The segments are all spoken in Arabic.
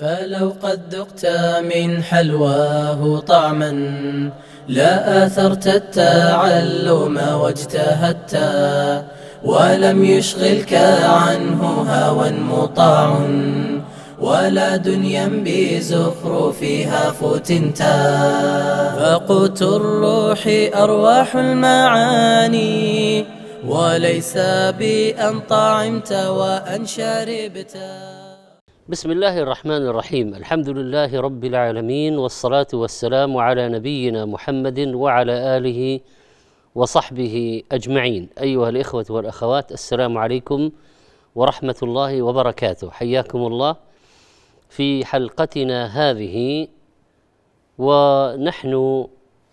فلو قد ذقت من حلواه طعما لا آثرت التعلم واجتهدت ولم يشغلك عنه هوى مطاع ولا دنيا بزخرفها فتنتا فقوت الروح أرواح المعاني وليس بأن طعمت وأن شربت بسم الله الرحمن الرحيم الحمد لله رب العالمين والصلاة والسلام على نبينا محمد وعلى آله وصحبه أجمعين أيها الإخوة والأخوات السلام عليكم ورحمة الله وبركاته حياكم الله في حلقتنا هذه ونحن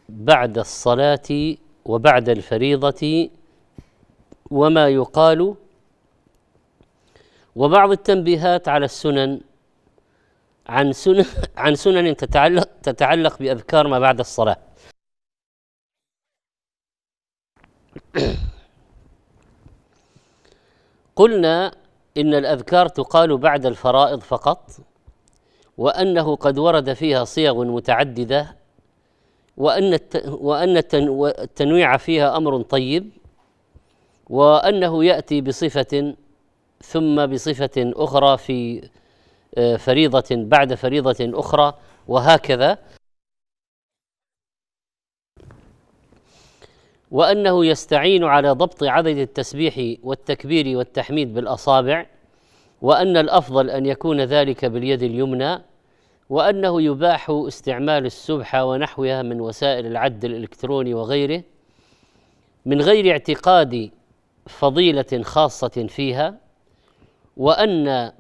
بعد الصلاة وبعد الفريضة وما يقال وبعض التنبيهات على السنن عن سنن عن سنن تتعلق تتعلق باذكار ما بعد الصلاه. قلنا ان الاذكار تقال بعد الفرائض فقط وانه قد ورد فيها صيغ متعدده وان وان التنويع فيها امر طيب وانه ياتي بصفه ثم بصفه اخرى في آه، فريضه بعد فريضه اخرى وهكذا وانه يستعين على ضبط عدد التسبيح والتكبير والتحميد بالاصابع وان الافضل ان يكون ذلك باليد اليمنى وانه يباح استعمال السبحه ونحوها من وسائل العد الالكتروني وغيره من غير اعتقاد فضيله خاصه فيها وأن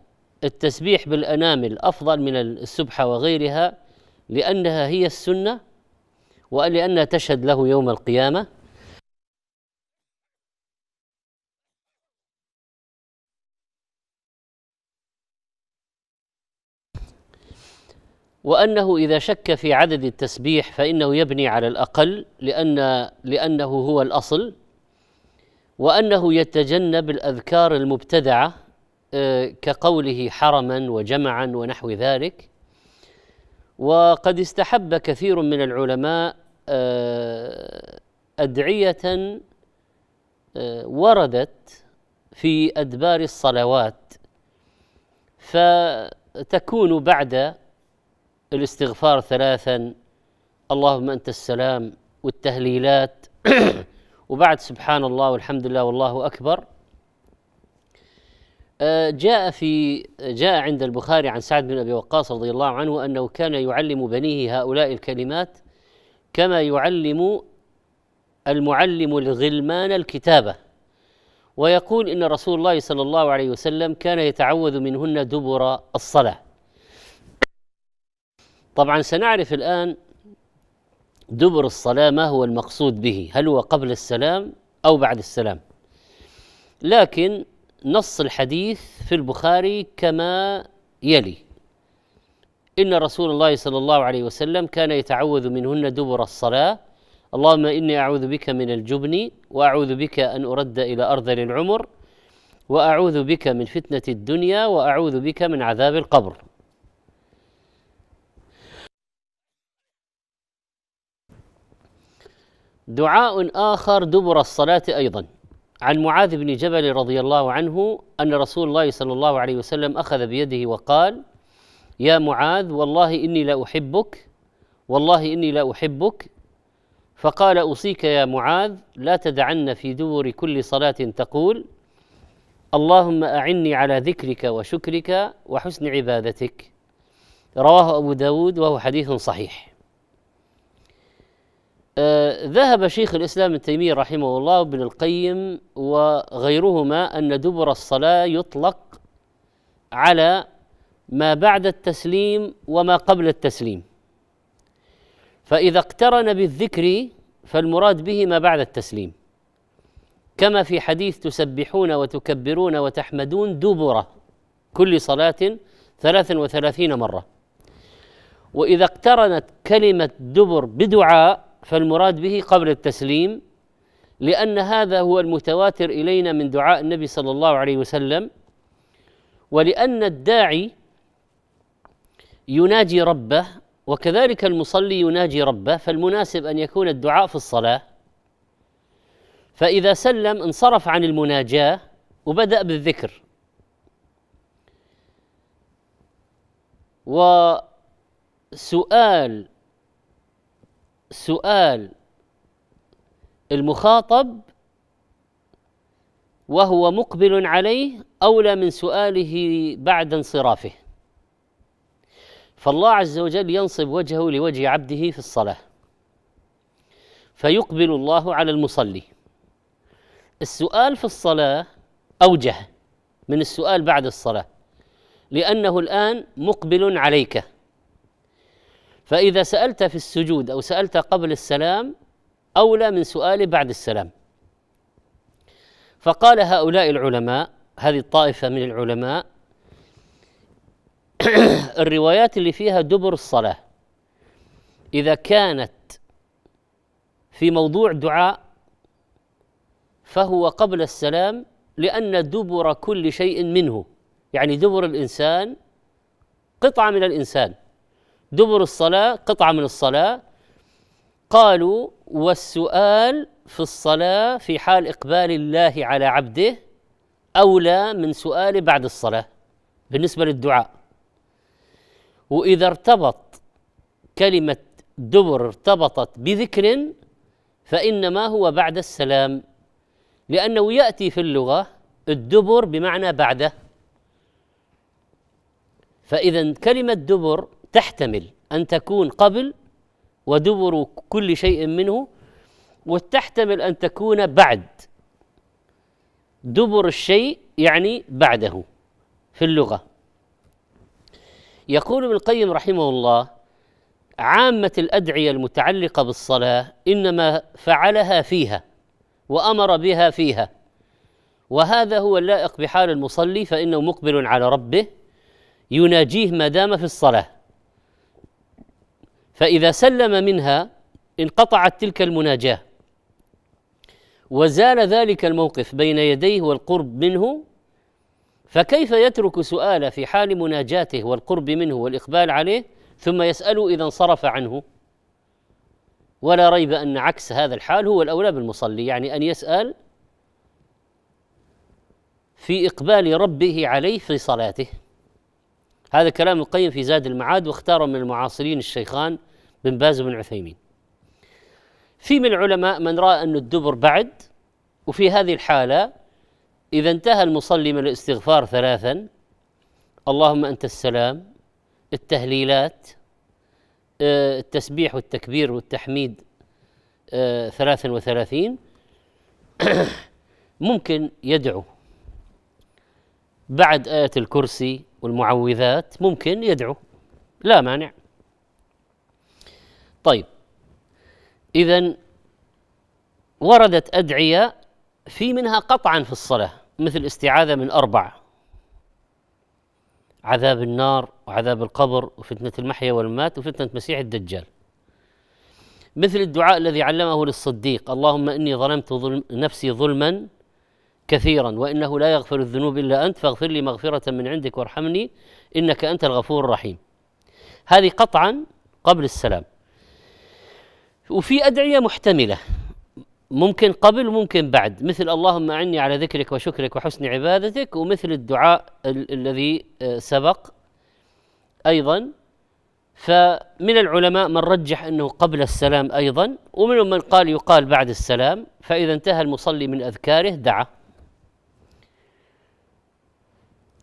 التسبيح بالأنامل أفضل من السبحة وغيرها لأنها هي السنة ولأنها تشهد له يوم القيامة وأنه إذا شك في عدد التسبيح فإنه يبني على الأقل لأن لأنه هو الأصل وأنه يتجنب الأذكار المبتدعة آه، كقوله حرما وجمعا ونحو ذلك وقد استحب كثير من العلماء آه، ادعيه آه، وردت في ادبار الصلوات فتكون بعد الاستغفار ثلاثا اللهم انت السلام والتهليلات وبعد سبحان الله والحمد لله والله اكبر آه، جاء في جاء عند البخاري عن سعد بن ابي وقاص رضي الله عنه انه كان يعلم بنيه هؤلاء الكلمات كما يعلم المعلم الغلمان الكتابه ويقول ان رسول الله صلى الله عليه وسلم كان يتعوذ منهن دبر الصلاه. طبعا سنعرف الان دبر الصلاه ما هو المقصود به، هل هو قبل السلام او بعد السلام؟ لكن نص الحديث في البخاري كما يلي إن رسول الله صلى الله عليه وسلم كان يتعوذ منهن دبر الصلاة اللهم إني أعوذ بك من الجبن وأعوذ بك أن أرد إلى أرذل العمر وأعوذ بك من فتنة الدنيا وأعوذ بك من عذاب القبر دعاء آخر دبر الصلاة أيضا عن معاذ بن جبل رضي الله عنه ان رسول الله صلى الله عليه وسلم اخذ بيده وقال: يا معاذ والله اني لا احبك والله اني لا احبك فقال اوصيك يا معاذ لا تدعن في دبر كل صلاه تقول اللهم اعني على ذكرك وشكرك وحسن عبادتك رواه ابو داود وهو حديث صحيح آه، ذهب شيخ الاسلام ابن تيميه رحمه الله وابن القيم وغيرهما ان دبر الصلاه يطلق على ما بعد التسليم وما قبل التسليم فاذا اقترن بالذكر فالمراد به ما بعد التسليم كما في حديث تسبحون وتكبرون وتحمدون دبر كل صلاه ثلاثا وثلاثين مره واذا اقترنت كلمه دبر بدعاء فالمراد به قبل التسليم لأن هذا هو المتواتر إلينا من دعاء النبي صلى الله عليه وسلم ولأن الداعي يناجي ربه وكذلك المصلي يناجي ربه فالمناسب أن يكون الدعاء في الصلاة فإذا سلم انصرف عن المناجاة وبدأ بالذكر وسؤال سؤال المخاطب وهو مقبل عليه اولى من سؤاله بعد انصرافه فالله عز وجل ينصب وجهه لوجه عبده في الصلاه فيقبل الله على المصلي السؤال في الصلاه اوجه من السؤال بعد الصلاه لانه الان مقبل عليك فإذا سألت في السجود أو سألت قبل السلام أولى من سؤال بعد السلام فقال هؤلاء العلماء هذه الطائفة من العلماء الروايات اللي فيها دبر الصلاة إذا كانت في موضوع دعاء فهو قبل السلام لأن دبر كل شيء منه يعني دبر الإنسان قطعة من الإنسان دبر الصلاة قطعة من الصلاة قالوا والسؤال في الصلاة في حال إقبال الله على عبده أولى من سؤاله بعد الصلاة بالنسبة للدعاء وإذا ارتبط كلمة دبر ارتبطت بذكر فإنما هو بعد السلام لأنه يأتي في اللغة الدبر بمعنى بعده فإذا كلمة دبر تحتمل أن تكون قبل ودبر كل شيء منه وتحتمل أن تكون بعد دبر الشيء يعني بعده في اللغة يقول ابن القيم رحمه الله عامة الأدعية المتعلقة بالصلاة إنما فعلها فيها وأمر بها فيها وهذا هو اللائق بحال المصلي فإنه مقبل على ربه يناجيه ما دام في الصلاة فإذا سلم منها انقطعت تلك المناجاة وزال ذلك الموقف بين يديه والقرب منه فكيف يترك سؤال في حال مناجاته والقرب منه والإقبال عليه ثم يسأله إذا انصرف عنه ولا ريب أن عكس هذا الحال هو الأولى بالمصلي يعني أن يسأل في إقبال ربه عليه في صلاته هذا كلام القيم في زاد المعاد واختار من المعاصرين الشيخان بن باز وابن عثيمين في من العلماء من راى أن الدبر بعد وفي هذه الحاله اذا انتهى المصلي من الاستغفار ثلاثا اللهم انت السلام التهليلات آه، التسبيح والتكبير والتحميد آه، ثلاثا وثلاثين ممكن يدعو بعد آية الكرسي والمعوذات ممكن يدعو لا مانع طيب إذا وردت أدعية في منها قطعا في الصلاة مثل الاستعاذة من أربع عذاب النار وعذاب القبر وفتنة المحيا والمات وفتنة مسيح الدجال مثل الدعاء الذي علمه للصديق اللهم إني ظلمت ظلم نفسي ظلما كثيرا وإنه لا يغفر الذنوب إلا أنت فاغفر لي مغفرة من عندك وارحمني إنك أنت الغفور الرحيم هذه قطعا قبل السلام وفي أدعية محتملة ممكن قبل وممكن بعد مثل اللهم أعني على ذكرك وشكرك وحسن عبادتك ومثل الدعاء ال- الذي آه، سبق أيضا فمن العلماء من رجح أنه قبل السلام أيضا ومنهم من قال يقال بعد السلام فإذا انتهى المصلي من أذكاره دعا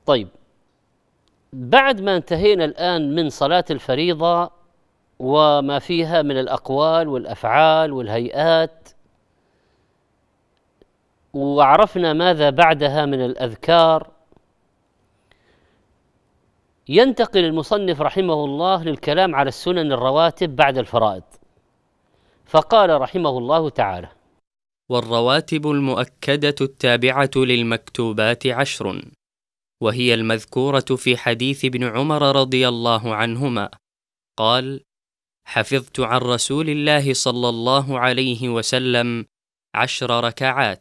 طيب بعد ما انتهينا الآن من صلاة الفريضة وما فيها من الاقوال والافعال والهيئات وعرفنا ماذا بعدها من الاذكار ينتقل المصنف رحمه الله للكلام على السنن الرواتب بعد الفرائض فقال رحمه الله تعالى والرواتب المؤكده التابعه للمكتوبات عشر وهي المذكوره في حديث ابن عمر رضي الله عنهما قال حفظت عن رسول الله صلى الله عليه وسلم عشر ركعات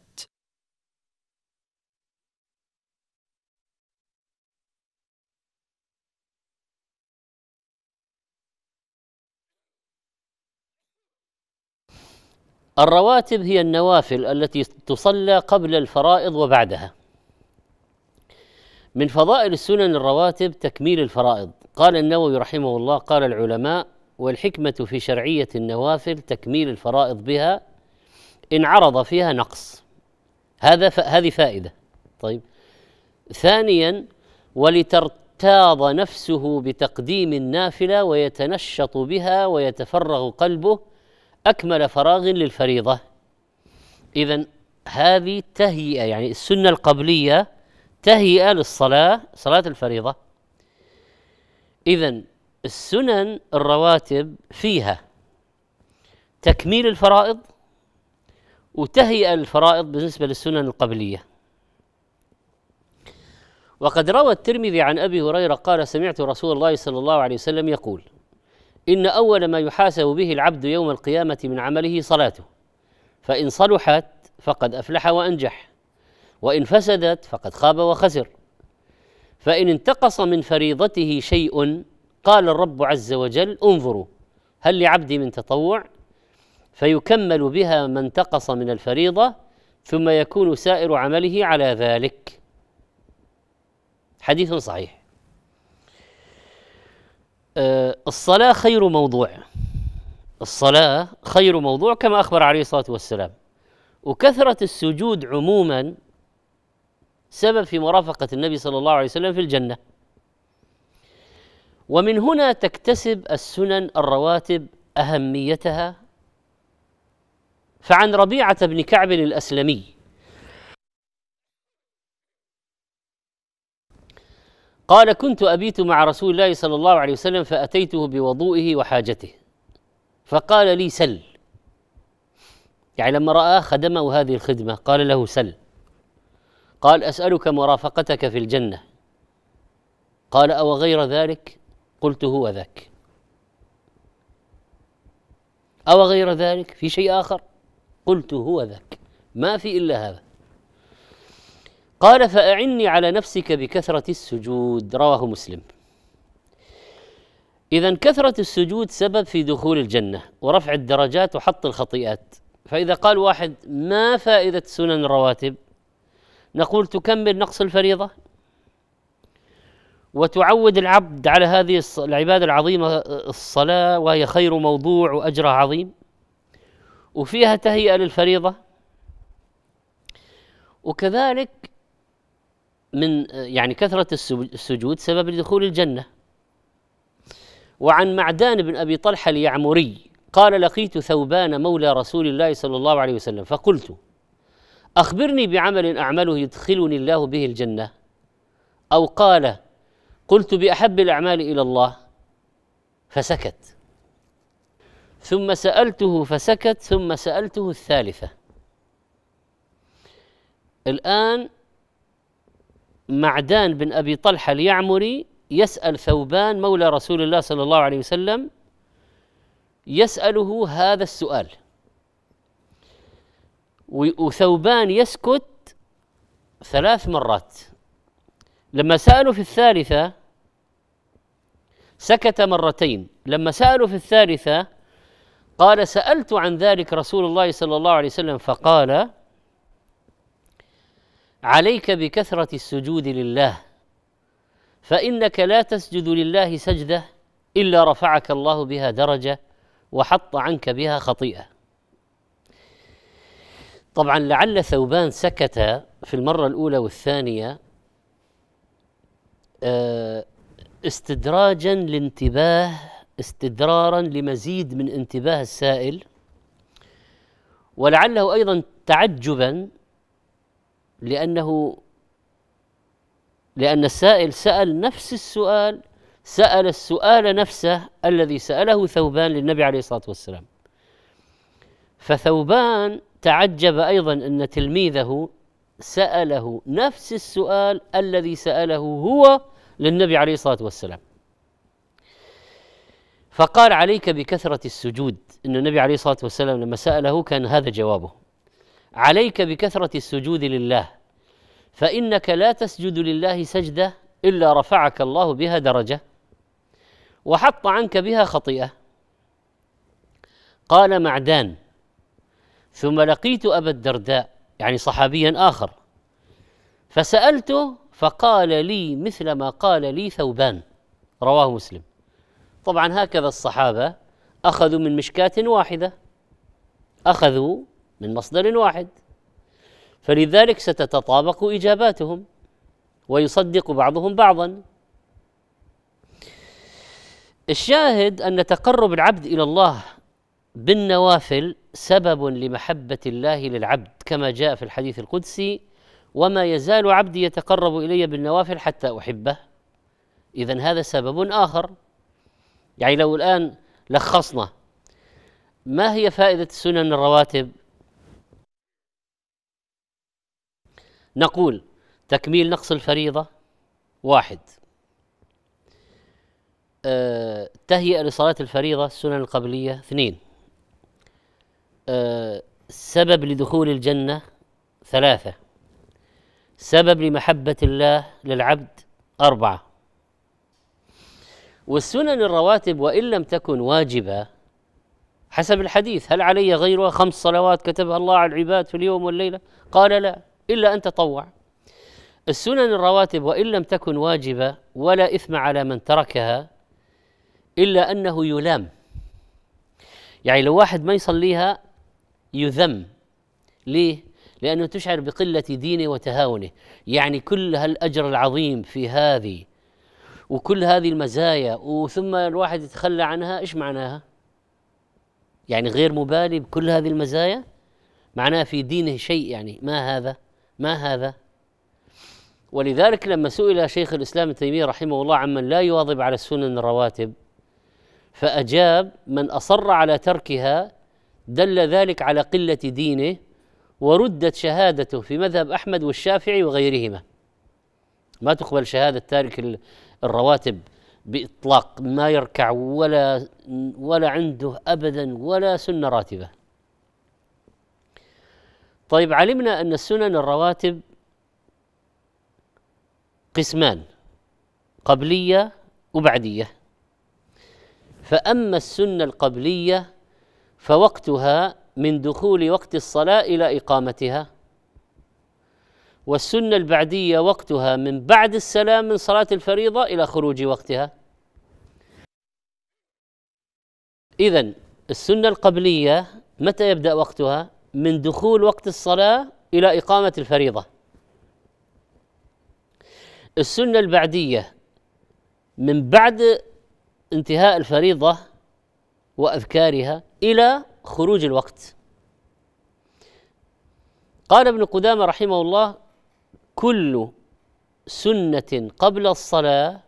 الرواتب هي النوافل التي تصلى قبل الفرائض وبعدها من فضائل السنن الرواتب تكميل الفرائض قال النووي رحمه الله قال العلماء والحكمة في شرعية النوافل تكميل الفرائض بها إن عرض فيها نقص هذا ف... هذه فائدة طيب ثانيا ولترتاض نفسه بتقديم النافلة ويتنشط بها ويتفرغ قلبه أكمل فراغ للفريضة إذا هذه تهيئة يعني السنة القبلية تهيئة للصلاة صلاة الفريضة إذا السنن الرواتب فيها تكميل الفرائض وتهيئة الفرائض بالنسبة للسنن القبلية وقد روى الترمذي عن أبي هريرة قال سمعت رسول الله صلى الله عليه وسلم يقول إن أول ما يحاسب به العبد يوم القيامة من عمله صلاته فإن صلحت فقد أفلح وأنجح وإن فسدت فقد خاب وخسر فإن انتقص من فريضته شيء قال الرب عز وجل انظروا هل لعبدي من تطوع فيكمل بها ما انتقص من الفريضه ثم يكون سائر عمله على ذلك حديث صحيح آه، الصلاه خير موضوع الصلاه خير موضوع كما اخبر عليه الصلاه والسلام وكثره السجود عموما سبب في مرافقه النبي صلى الله عليه وسلم في الجنه ومن هنا تكتسب السنن الرواتب اهميتها فعن ربيعه بن كعب الاسلمي قال كنت ابيت مع رسول الله صلى الله عليه وسلم فاتيته بوضوئه وحاجته فقال لي سل يعني لما راى خدمه هذه الخدمه قال له سل قال اسالك مرافقتك في الجنه قال او غير ذلك قلت هو ذاك أو غير ذلك في شيء آخر قلت هو ذاك ما في إلا هذا قال فأعني على نفسك بكثرة السجود رواه مسلم إذا كثرة السجود سبب في دخول الجنة ورفع الدرجات وحط الخطيئات فإذا قال واحد ما فائدة سنن الرواتب نقول تكمل نقص الفريضة وتعود العبد على هذه العبادة العظيمة الصلاة وهي خير موضوع وأجر عظيم وفيها تهيئة للفريضة وكذلك من يعني كثرة السجود سبب لدخول الجنة وعن معدان بن أبي طلحة اليعمري قال لقيت ثوبان مولى رسول الله صلى الله عليه وسلم فقلت أخبرني بعمل أعمله يدخلني الله به الجنة أو قال قلت باحب الاعمال الى الله فسكت ثم سالته فسكت ثم سالته الثالثه الان معدان بن ابي طلحه اليعمري يسال ثوبان مولى رسول الله صلى الله عليه وسلم يساله هذا السؤال وثوبان يسكت ثلاث مرات لما سألوا في الثالثة سكت مرتين لما سألوا في الثالثة قال سألت عن ذلك رسول الله صلى الله عليه وسلم فقال عليك بكثرة السجود لله فإنك لا تسجد لله سجدة إلا رفعك الله بها درجة وحط عنك بها خطيئة طبعا لعل ثوبان سكت في المرة الأولى والثانية آه، استدراجا لانتباه استدرارا لمزيد من انتباه السائل ولعله ايضا تعجبا لانه لان السائل سال نفس السؤال سال السؤال نفسه الذي ساله ثوبان للنبي عليه الصلاه والسلام فثوبان تعجب ايضا ان تلميذه ساله نفس السؤال الذي ساله هو للنبي عليه الصلاه والسلام فقال عليك بكثره السجود ان النبي عليه الصلاه والسلام لما ساله كان هذا جوابه عليك بكثره السجود لله فانك لا تسجد لله سجده الا رفعك الله بها درجه وحط عنك بها خطيئه قال معدان ثم لقيت ابا الدرداء يعني صحابيا اخر فسالته فقال لي مثل ما قال لي ثوبان رواه مسلم طبعا هكذا الصحابه اخذوا من مشكاه واحده اخذوا من مصدر واحد فلذلك ستتطابق اجاباتهم ويصدق بعضهم بعضا الشاهد ان تقرب العبد الى الله بالنوافل سبب لمحبه الله للعبد كما جاء في الحديث القدسي وما يزال عبدي يتقرب الي بالنوافل حتى احبه اذا هذا سبب اخر يعني لو الان لخصنا ما هي فائده سنن الرواتب نقول تكميل نقص الفريضه واحد أه تهيئه لصلاه الفريضه السنن القبليه اثنين أه سبب لدخول الجنه ثلاثه سبب لمحبة الله للعبد أربعة والسنن الرواتب وإن لم تكن واجبة حسب الحديث هل علي غيرها خمس صلوات كتبها الله على العباد في اليوم والليلة قال لا إلا أن تطوع السنن الرواتب وإن لم تكن واجبة ولا إثم على من تركها إلا أنه يلام يعني لو واحد ما يصليها يذم ليه؟ لأنه تشعر بقلة دينه وتهاونه يعني كل هالأجر العظيم في هذه وكل هذه المزايا وثم الواحد يتخلى عنها إيش معناها يعني غير مبالي بكل هذه المزايا معناها في دينه شيء يعني ما هذا ما هذا ولذلك لما سئل شيخ الإسلام ابن تيمية رحمه الله عمن لا يواظب على السنن الرواتب فأجاب من أصر على تركها دل ذلك على قلة دينه وردت شهادته في مذهب احمد والشافعي وغيرهما ما تقبل شهاده تارك الرواتب باطلاق ما يركع ولا ولا عنده ابدا ولا سنه راتبه طيب علمنا ان السنن الرواتب قسمان قبليه وبعديه فاما السنه القبليه فوقتها من دخول وقت الصلاه الى اقامتها والسنه البعديه وقتها من بعد السلام من صلاه الفريضه الى خروج وقتها اذا السنه القبليه متى يبدا وقتها من دخول وقت الصلاه الى اقامه الفريضه السنه البعديه من بعد انتهاء الفريضه واذكارها الى خروج الوقت قال ابن قدامة رحمه الله كل سنة قبل الصلاة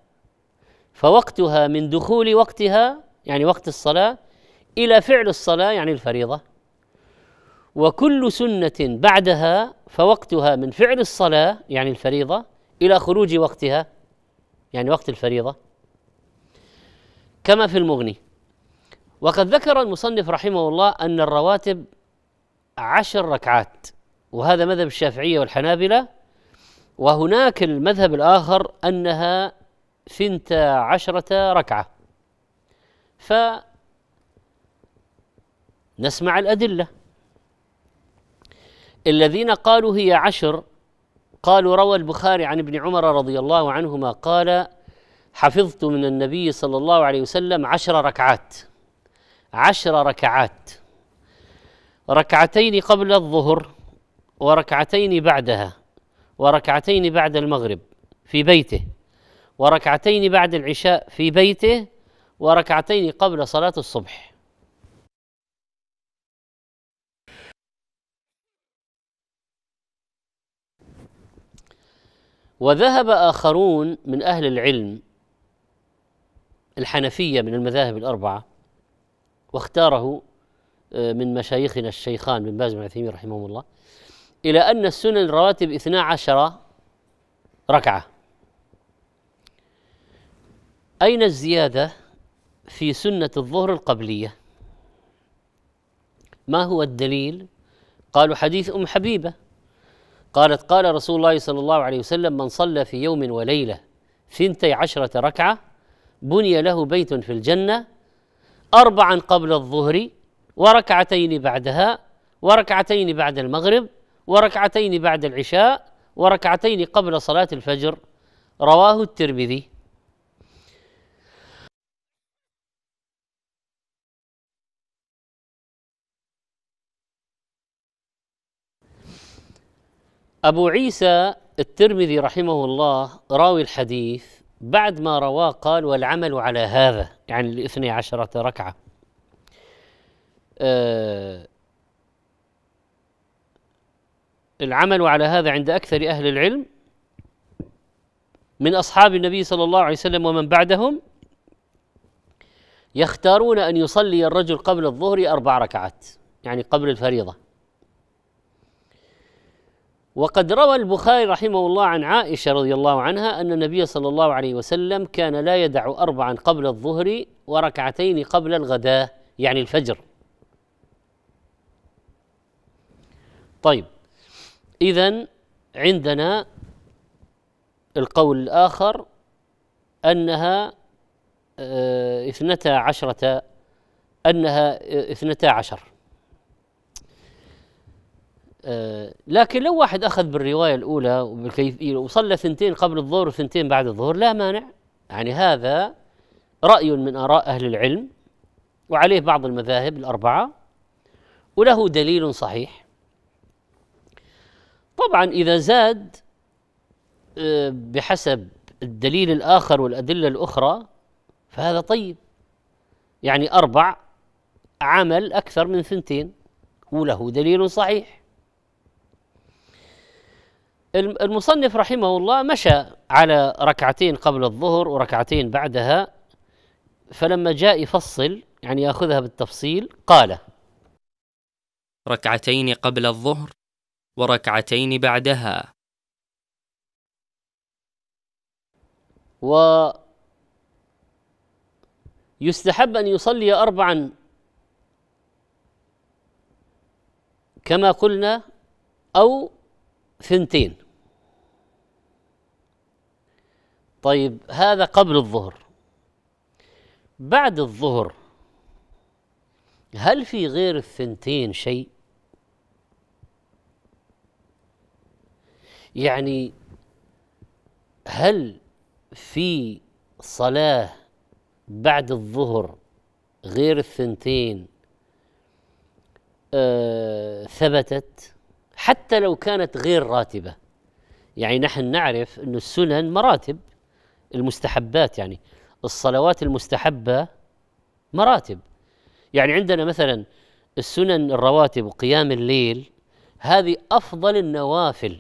فوقتها من دخول وقتها يعني وقت الصلاة إلى فعل الصلاة يعني الفريضة وكل سنة بعدها فوقتها من فعل الصلاة يعني الفريضة إلى خروج وقتها يعني وقت الفريضة كما في المغني وقد ذكر المصنف رحمه الله أن الرواتب عشر ركعات وهذا مذهب الشافعية والحنابلة وهناك المذهب الآخر أنها ثنتا عشرة ركعة فنسمع الأدلة الذين قالوا هي عشر قالوا روى البخاري عن ابن عمر رضي الله عنهما قال حفظت من النبي صلى الله عليه وسلم عشر ركعات عشر ركعات ركعتين قبل الظهر وركعتين بعدها وركعتين بعد المغرب في بيته وركعتين بعد العشاء في بيته وركعتين قبل صلاة الصبح وذهب آخرون من أهل العلم الحنفية من المذاهب الأربعة واختاره آه، من مشايخنا الشيخان بن باز بن عثيمين رحمهم الله إلى أن السنن رواتب اثنا عشر ركعة أين الزيادة في سنة الظهر القبلية ما هو الدليل قالوا حديث أم حبيبة قالت قال رسول الله صلى الله عليه وسلم من صلى في يوم وليلة ثنتي عشرة ركعة بني له بيت في الجنة أربعا قبل الظهر وركعتين بعدها وركعتين بعد المغرب وركعتين بعد العشاء وركعتين قبل صلاة الفجر رواه الترمذي أبو عيسى الترمذي رحمه الله راوي الحديث بعد ما رواه قال والعمل على هذا يعني الاثني عشرة ركعة آه العمل على هذا عند أكثر أهل العلم من أصحاب النبي صلى الله عليه وسلم ومن بعدهم يختارون أن يصلي الرجل قبل الظهر أربع ركعات يعني قبل الفريضة وقد روى البخاري رحمه الله عن عائشه رضي الله عنها ان النبي صلى الله عليه وسلم كان لا يدع اربعا قبل الظهر وركعتين قبل الغداء يعني الفجر. طيب اذا عندنا القول الاخر انها آه، اثنتا عشره انها آه، اثنتا عشر آه، لكن لو واحد اخذ بالروايه الاولى وبالكيفيه وصلى ثنتين قبل الظهر وثنتين بعد الظهر لا مانع يعني هذا راي من اراء اهل العلم وعليه بعض المذاهب الاربعه وله دليل صحيح طبعا اذا زاد آه، بحسب الدليل الاخر والادله الاخرى فهذا طيب يعني اربع عمل اكثر من ثنتين وله دليل صحيح المصنف رحمه الله مشى على ركعتين قبل الظهر وركعتين بعدها فلما جاء يفصل يعني ياخذها بالتفصيل قال ركعتين قبل الظهر وركعتين بعدها و يستحب ان يصلي اربعا كما قلنا او ثنتين طيب هذا قبل الظهر بعد الظهر هل في غير الثنتين شيء يعني هل في صلاه بعد الظهر غير الثنتين آه ثبتت حتى لو كانت غير راتبه يعني نحن نعرف أن السنن مراتب المستحبات يعني الصلوات المستحبه مراتب يعني عندنا مثلا السنن الرواتب وقيام الليل هذه افضل النوافل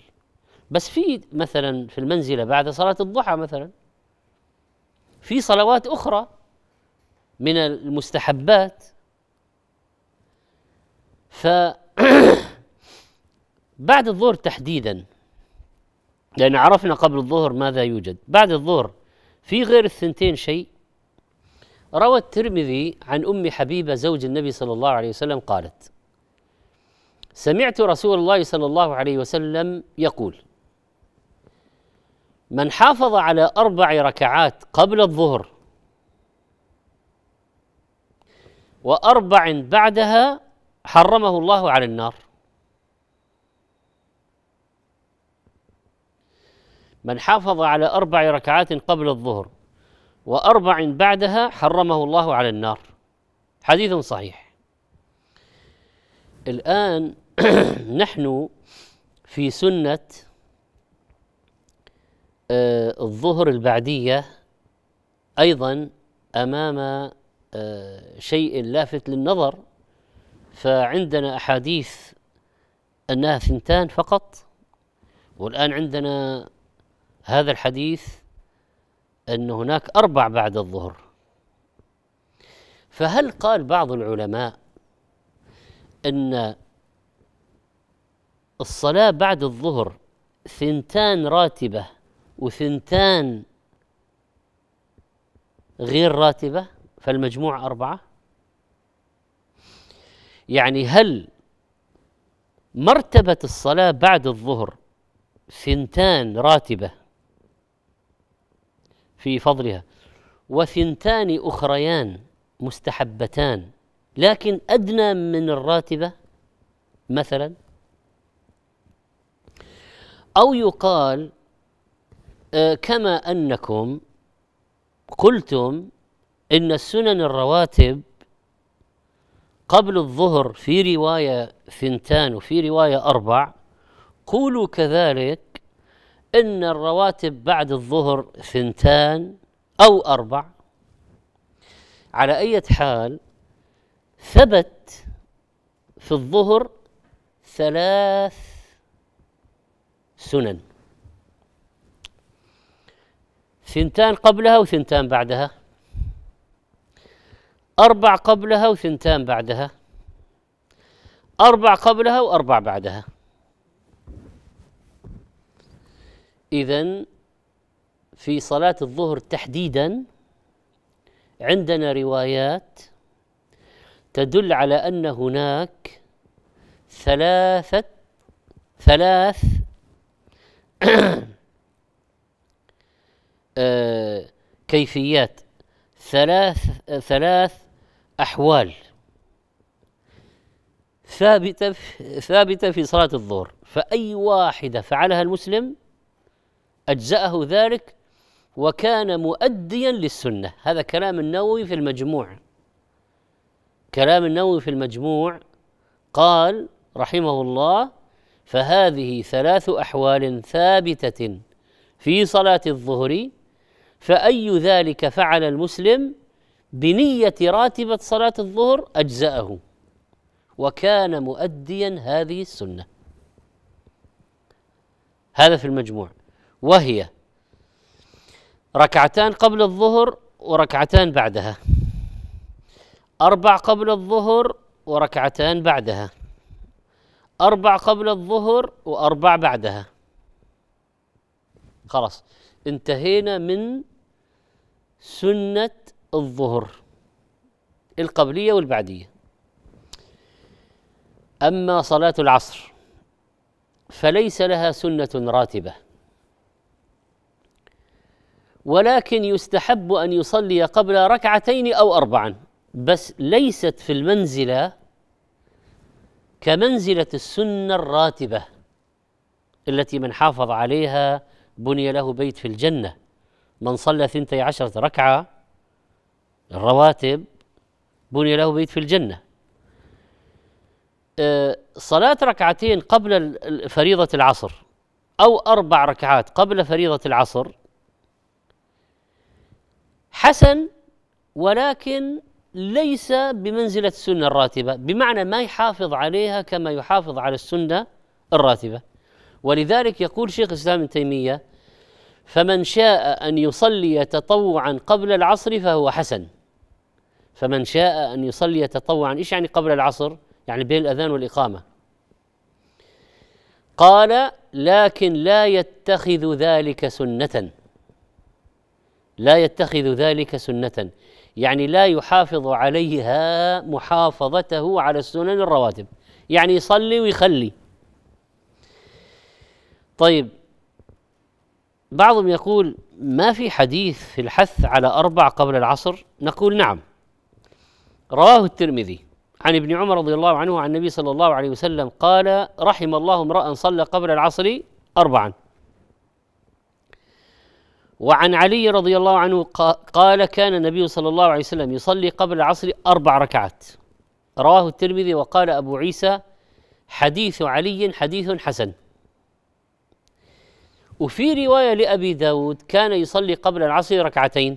بس في مثلا في المنزله بعد صلاه الضحى مثلا في صلوات اخرى من المستحبات ف بعد الظهر تحديدا لأن عرفنا قبل الظهر ماذا يوجد بعد الظهر في غير الثنتين شيء روى الترمذي عن أم حبيبة زوج النبي صلى الله عليه وسلم قالت سمعت رسول الله صلى الله عليه وسلم يقول من حافظ على أربع ركعات قبل الظهر وأربع بعدها حرمه الله على النار من حافظ على أربع ركعات قبل الظهر وأربع بعدها حرمه الله على النار حديث صحيح الآن نحن في سنة آه، الظهر البعدية أيضا أمام آه، شيء لافت للنظر فعندنا أحاديث أنها ثنتان فقط والآن عندنا هذا الحديث أن هناك أربع بعد الظهر فهل قال بعض العلماء أن الصلاة بعد الظهر ثنتان راتبة وثنتان غير راتبة فالمجموع أربعة يعني هل مرتبة الصلاة بعد الظهر ثنتان راتبة في فضلها وثنتان أخريان مستحبتان لكن أدنى من الراتبة مثلا أو يقال آه، كما أنكم قلتم إن السنن الرواتب قبل الظهر في رواية ثنتان وفي رواية أربع قولوا كذلك ان الرواتب بعد الظهر ثنتان او اربع على اي حال ثبت في الظهر ثلاث سنن ثنتان قبلها وثنتان بعدها أربع قبلها وثنتان بعدها أربع قبلها وأربع بعدها إذا في صلاة الظهر تحديدا عندنا روايات تدل على أن هناك ثلاثة ثلاث آه، كيفيات ثلاث ثلاث أحوال ثابتة ثابتة في صلاة الظهر فأي واحدة فعلها المسلم أجزأه ذلك وكان مؤديا للسنة هذا كلام النووي في المجموع كلام النووي في المجموع قال رحمه الله فهذه ثلاث أحوال ثابتة في صلاة الظهر فأي ذلك فعل المسلم بنية راتبة صلاة الظهر أجزأه وكان مؤديا هذه السنة هذا في المجموع وهي ركعتان قبل الظهر وركعتان بعدها أربع قبل الظهر وركعتان بعدها أربع قبل الظهر وأربع بعدها خلاص انتهينا من سنة الظهر القبلية والبعدية أما صلاة العصر فليس لها سنة راتبة ولكن يستحب ان يصلي قبل ركعتين او اربعا بس ليست في المنزله كمنزله السنه الراتبه التي من حافظ عليها بني له بيت في الجنه من صلى ثنتي عشره ركعه الرواتب بني له بيت في الجنه أه، صلاه ركعتين قبل فريضه العصر او اربع ركعات قبل فريضه العصر حسن ولكن ليس بمنزلة السنة الراتبة بمعنى ما يحافظ عليها كما يحافظ على السنة الراتبة ولذلك يقول شيخ الإسلام ابن تيمية فمن شاء أن يصلي تطوعا قبل العصر فهو حسن فمن شاء أن يصلي تطوعا إيش يعني قبل العصر يعني بين الأذان والإقامة قال لكن لا يتخذ ذلك سنة لا يتخذ ذلك سنة يعني لا يحافظ عليها محافظته على السنن الرواتب يعني يصلي ويخلي طيب بعضهم يقول ما في حديث في الحث على أربع قبل العصر نقول نعم رواه الترمذي عن ابن عمر رضي الله عنه عن النبي صلى الله عليه وسلم قال رحم الله امرأ صلى قبل العصر أربعا وعن علي رضي الله عنه قال كان النبي صلى الله عليه وسلم يصلي قبل العصر أربع ركعات رواه الترمذي وقال أبو عيسى حديث علي حديث حسن وفي رواية لأبي داود كان يصلي قبل العصر ركعتين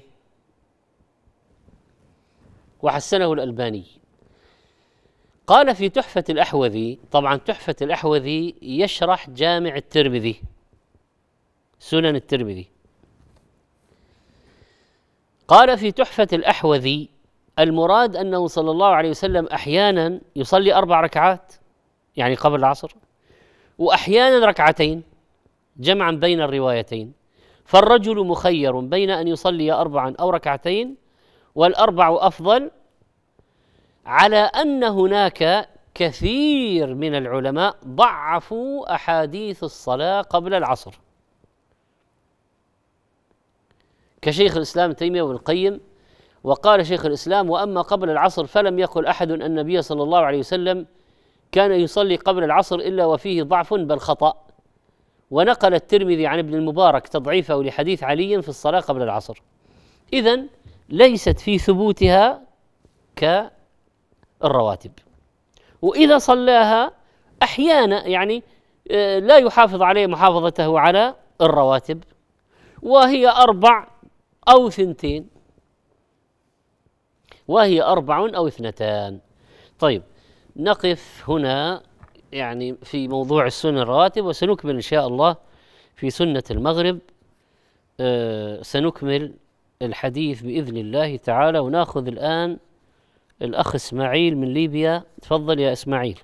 وحسنه الألباني قال في تحفة الأحوذي طبعا تحفة الأحوذي يشرح جامع الترمذي سنن الترمذي قال في تحفة الأحوذي المراد أنه صلى الله عليه وسلم أحيانا يصلي أربع ركعات يعني قبل العصر وأحيانا ركعتين جمعا بين الروايتين فالرجل مخير بين أن يصلي أربعا أو ركعتين والأربع أفضل على أن هناك كثير من العلماء ضعفوا أحاديث الصلاة قبل العصر كشيخ الاسلام تيميه وابن القيم وقال شيخ الاسلام واما قبل العصر فلم يقل احد ان النبي صلى الله عليه وسلم كان يصلي قبل العصر الا وفيه ضعف بل خطأ ونقل الترمذي عن ابن المبارك تضعيفه لحديث علي في الصلاه قبل العصر اذا ليست في ثبوتها كالرواتب واذا صلاها احيانا يعني آه، لا يحافظ عليه محافظته على الرواتب وهي اربع أو ثنتين وهي أربع أو اثنتان طيب نقف هنا يعني في موضوع السنن الرواتب وسنكمل إن شاء الله في سنة المغرب آه سنكمل الحديث بإذن الله تعالى وناخذ الآن الأخ إسماعيل من ليبيا تفضل يا إسماعيل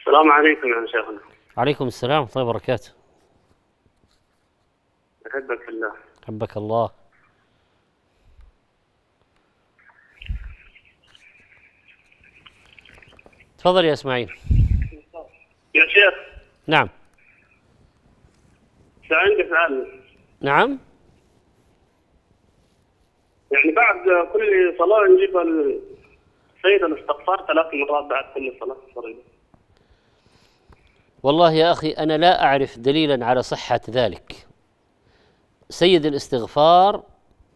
السلام عليكم يا شيخنا عليكم السلام ورحمة الله وبركاته أحبك الله أحبك الله تفضل يا اسماعيل يا شيخ نعم عندك سؤال نعم يعني بعد كل صلاة نجيب السيد الاستغفار ثلاث مرات بعد كل صلاة فريضة والله يا أخي أنا لا أعرف دليلا على صحة ذلك سيد الاستغفار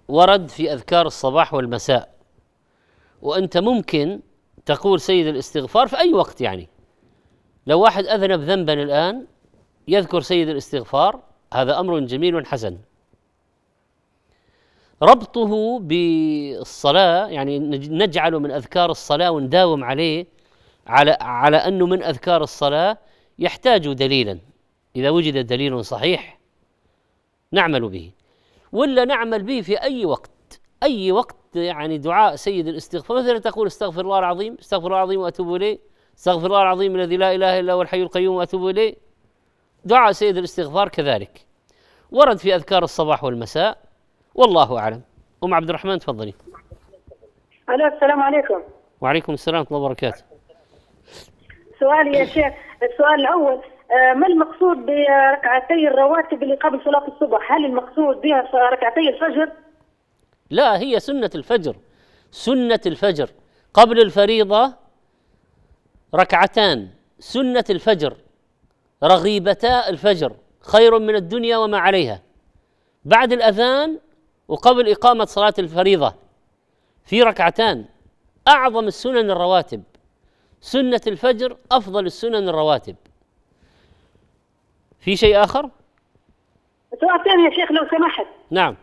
ورد في اذكار الصباح والمساء وانت ممكن تقول سيد الاستغفار في اي وقت يعني لو واحد اذنب ذنبا الان يذكر سيد الاستغفار هذا امر جميل حسن ربطه بالصلاه يعني نجعله من اذكار الصلاه ونداوم عليه على على انه من اذكار الصلاه يحتاج دليلا اذا وجد دليل صحيح نعمل به ولا نعمل به في أي وقت أي وقت يعني دعاء سيد الاستغفار مثلا تقول استغفر الله العظيم استغفر الله العظيم وأتوب إليه استغفر الله العظيم الذي لا إله إلا هو الحي القيوم وأتوب إليه دعاء سيد الاستغفار كذلك ورد في أذكار الصباح والمساء والله أعلم أم عبد الرحمن تفضلي ألو السلام عليكم وعليكم السلام ورحمة الله وبركاته سؤالي يا شيخ السؤال الأول آه، ما المقصود بركعتي الرواتب اللي قبل صلاة الصبح هل المقصود بها ركعتي الفجر لا هي سنة الفجر سنة الفجر قبل الفريضة ركعتان سنة الفجر رغيبتا الفجر خير من الدنيا وما عليها بعد الأذان وقبل إقامة صلاة الفريضة في ركعتان أعظم السنن الرواتب سنة الفجر أفضل السنن الرواتب في شيء آخر؟ سؤال ثاني يا شيخ لو سمحت نعم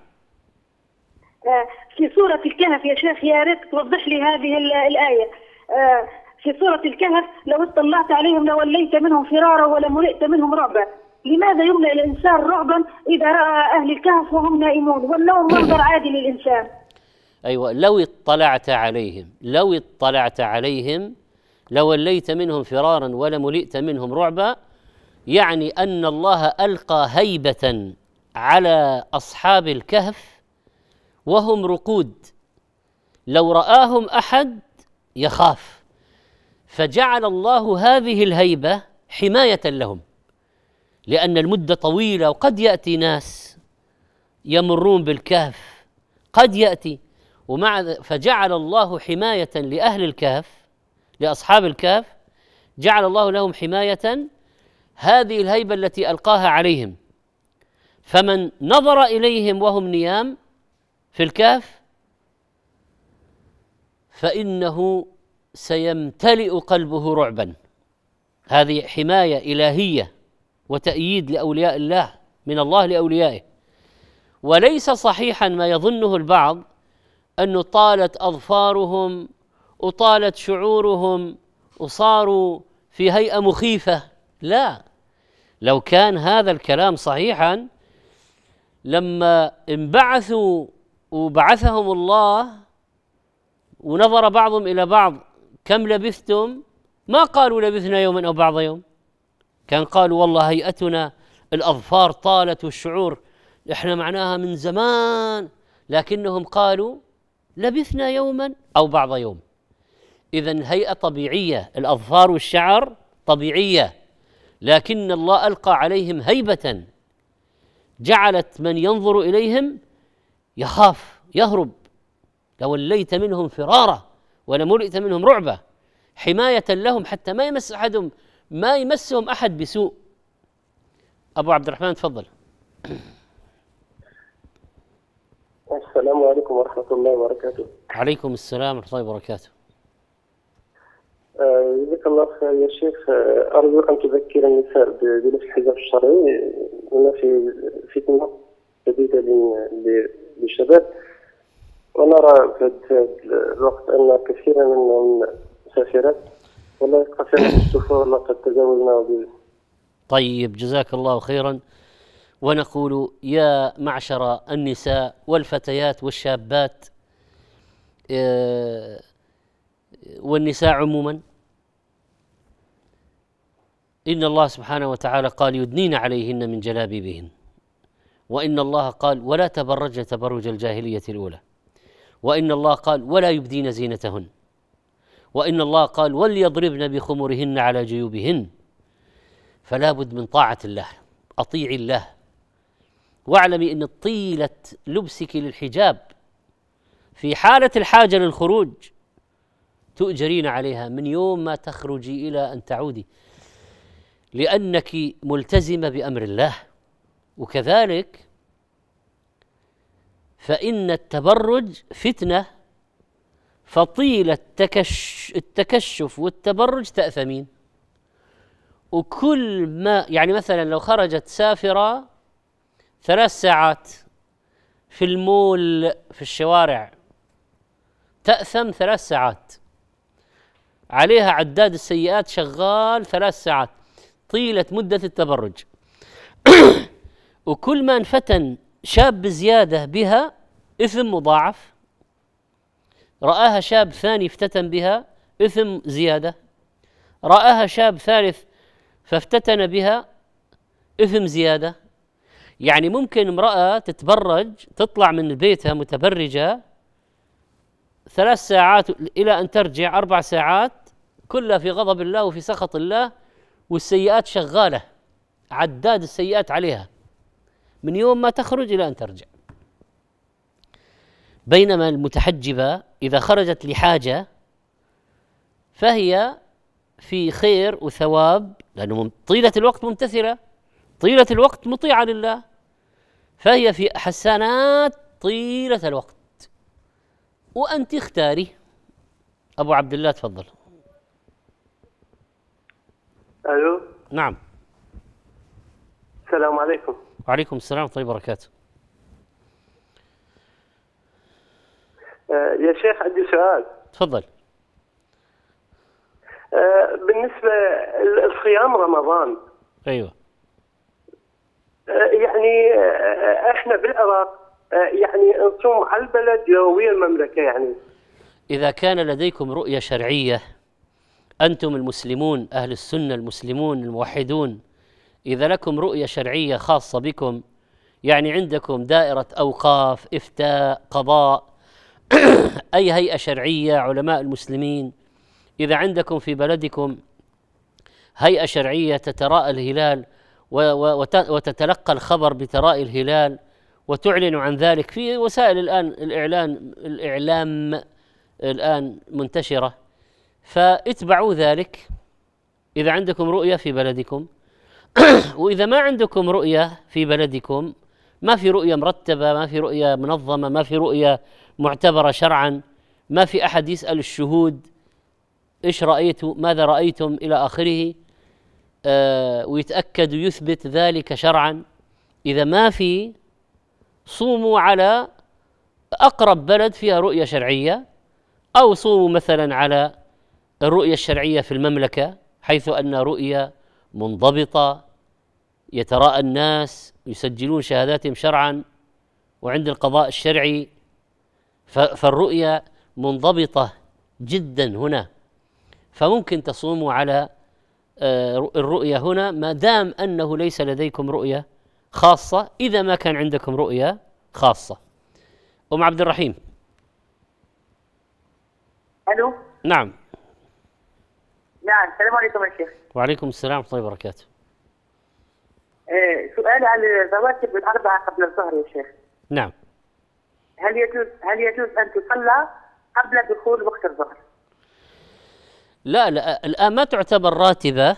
آه، في سورة الكهف يا شيخ يا ريت توضح لي هذه الآية آه، في سورة الكهف لو اطلعت عليهم لوليت منهم فرارا ولملئت منهم رعبا لماذا يملى الإنسان رعبا إذا رأى أهل الكهف وهم نائمون والنوم منظر عادي للإنسان أيوة لو اطلعت عليهم لو اطلعت عليهم لوليت منهم فرارا ولملئت منهم رعبا يعني ان الله القى هيبه على اصحاب الكهف وهم رقود لو راهم احد يخاف فجعل الله هذه الهيبه حمايه لهم لان المده طويله وقد ياتي ناس يمرون بالكهف قد ياتي ومع فجعل الله حمايه لاهل الكهف لاصحاب الكهف جعل الله لهم حمايه هذه الهيبه التي القاها عليهم فمن نظر اليهم وهم نيام في الكهف فانه سيمتلئ قلبه رعبا هذه حمايه الهيه وتأييد لأولياء الله من الله لأوليائه وليس صحيحا ما يظنه البعض أنه طالت أظفارهم وطالت شعورهم وصاروا في هيئة مخيفة لا لو كان هذا الكلام صحيحا لما انبعثوا وبعثهم الله ونظر بعضهم الى بعض كم لبثتم ما قالوا لبثنا يوما او بعض يوم كان قالوا والله هيئتنا الاظفار طالت والشعور احنا معناها من زمان لكنهم قالوا لبثنا يوما او بعض يوم اذا هيئه طبيعيه الاظفار والشعر طبيعيه لكن الله القى عليهم هيبه جعلت من ينظر اليهم يخاف يهرب لوليت منهم فرارا ولملئت منهم رعبا حمايه لهم حتى ما يمس احدهم ما يمسهم احد بسوء ابو عبد الرحمن تفضل السلام عليكم ورحمه الله وبركاته عليكم السلام ورحمه الله وبركاته جزاك الله خير يا شيخ آه، ارجو ان تذكر النساء بلبس الحجاب الشرعي هنا في فتنه جديده للشباب ونرى في هذا الوقت ان كثيرا من المسافرات ولا يستطيعون السفور لقد تزاولنا طيب جزاك الله خيرا ونقول يا معشر النساء والفتيات والشابات آه، والنساء عموما إن الله سبحانه وتعالى قال يدنين عليهن من جلابيبهن وإن الله قال ولا تبرجن تبرج الجاهلية الأولى وإن الله قال ولا يبدين زينتهن وإن الله قال وليضربن بخمرهن على جيوبهن فلا بد من طاعة الله أطيعي الله واعلمي أن طيلة لبسك للحجاب في حالة الحاجة للخروج تؤجرين عليها من يوم ما تخرجي إلى أن تعودي لانك ملتزمه بامر الله وكذلك فان التبرج فتنه فطيل التكش التكشف والتبرج تاثمين وكل ما يعني مثلا لو خرجت سافره ثلاث ساعات في المول في الشوارع تأثم ثلاث ساعات عليها عداد السيئات شغال ثلاث ساعات طيلة مدة التبرج وكل ما انفتن شاب زيادة بها إثم مضاعف رآها شاب ثاني افتتن بها إثم زيادة رآها شاب ثالث فافتتن بها إثم زيادة يعني ممكن امرأة تتبرج تطلع من بيتها متبرجة ثلاث ساعات إلى أن ترجع أربع ساعات كلها في غضب الله وفي سخط الله والسيئات شغاله عداد السيئات عليها من يوم ما تخرج الى ان ترجع بينما المتحجبه اذا خرجت لحاجه فهي في خير وثواب لانه طيله الوقت ممتثله طيله الوقت مطيعه لله فهي في حسنات طيله الوقت وانت اختاري ابو عبد الله تفضل الو نعم السلام عليكم وعليكم السلام ورحمه الله وبركاته آه، يا شيخ عندي سؤال تفضل آه، بالنسبه لصيام رمضان ايوه آه، يعني احنا بالعراق يعني نصوم على البلد ويا المملكه يعني اذا كان لديكم رؤيه شرعيه أنتم المسلمون أهل السنة المسلمون الموحدون إذا لكم رؤية شرعية خاصة بكم يعني عندكم دائرة أوقاف إفتاء قضاء أي هيئة شرعية علماء المسلمين إذا عندكم في بلدكم هيئة شرعية تتراءى الهلال وتتلقى الخبر بتراءي الهلال وتعلن عن ذلك في وسائل الآن الإعلان الإعلام الآن منتشرة فاتبعوا ذلك إذا عندكم رؤية في بلدكم وإذا ما عندكم رؤية في بلدكم ما في رؤية مرتبة ما في رؤية منظمة ما في رؤية معتبرة شرعا ما في أحد يسأل الشهود إيش رأيتوا ماذا رأيتم إلى آخره آه ويتأكد ويثبت ذلك شرعا إذا ما في صوموا على أقرب بلد فيها رؤية شرعية أو صوموا مثلا على الرؤية الشرعية في المملكة حيث أن رؤية منضبطة يتراءى الناس يسجلون شهاداتهم شرعا وعند القضاء الشرعي فالرؤية منضبطة جدا هنا فممكن تصوموا على آه، الرؤية هنا ما دام أنه ليس لديكم رؤية خاصة إذا ما كان عندكم رؤية خاصة أم عبد الرحيم ألو نعم نعم السلام عليكم يا شيخ وعليكم السلام ورحمه الله وبركاته إيه، سؤال عن الرواتب الاربعه قبل الظهر يا شيخ نعم هل يجوز هل يجوز ان تصلى قبل دخول وقت الظهر لا لا الان ما تعتبر راتبه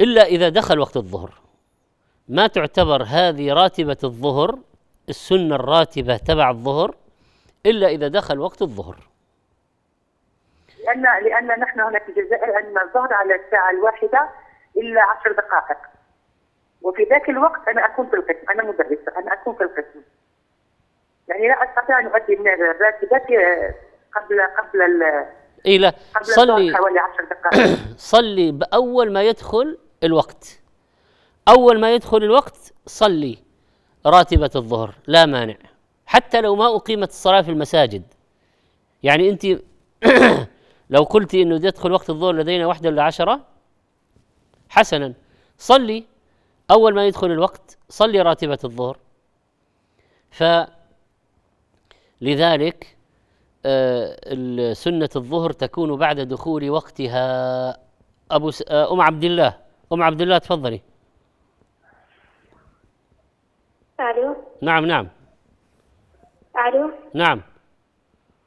الا اذا دخل وقت الظهر ما تعتبر هذه راتبه الظهر السنه الراتبه تبع الظهر الا اذا دخل وقت الظهر لان لان نحن هنا في الجزائر عندنا الظهر على الساعه الواحده الا عشر دقائق وفي ذاك الوقت انا اكون في القسم انا مدرسه انا اكون في القسم يعني لا استطيع ان اؤدي من قبل قبل ال إلى إيه، قبل صلي حوالي 10 دقائق صلي باول ما يدخل الوقت اول ما يدخل الوقت صلي راتبه الظهر لا مانع حتى لو ما اقيمت الصلاه في المساجد يعني انت لو قلت انه يدخل وقت الظهر لدينا واحدة ولا عشرة حسنا صلي أول ما يدخل الوقت صلي راتبة الظهر ف لذلك آه، سنة الظهر تكون بعد دخول وقتها أبو س... آه، أم عبد الله أم عبد الله تفضلي ألو نعم نعم ألو نعم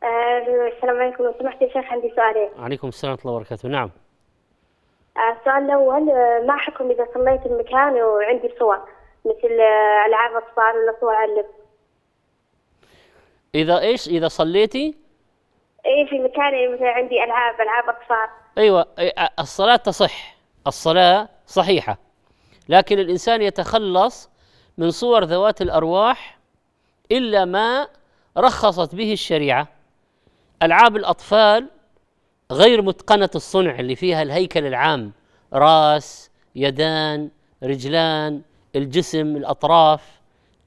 آه، السلام عليكم لو سمحت يا شيخ عندي سؤالين. عليكم السلام ورحمة الله وبركاته، نعم. آه، السؤال الأول آه، ما حكم إذا صليت المكان وعندي صور مثل ألعاب أطفال ولا صور علم؟ إذا إيش؟ إذا صليتي؟ إي في مكان مثلا عندي ألعاب ألعاب أطفال. أيوه الصلاة تصح، الصلاة صحيحة. لكن الإنسان يتخلص من صور ذوات الأرواح إلا ما رخصت به الشريعة العاب الاطفال غير متقنه الصنع اللي فيها الهيكل العام راس يدان رجلان الجسم الاطراف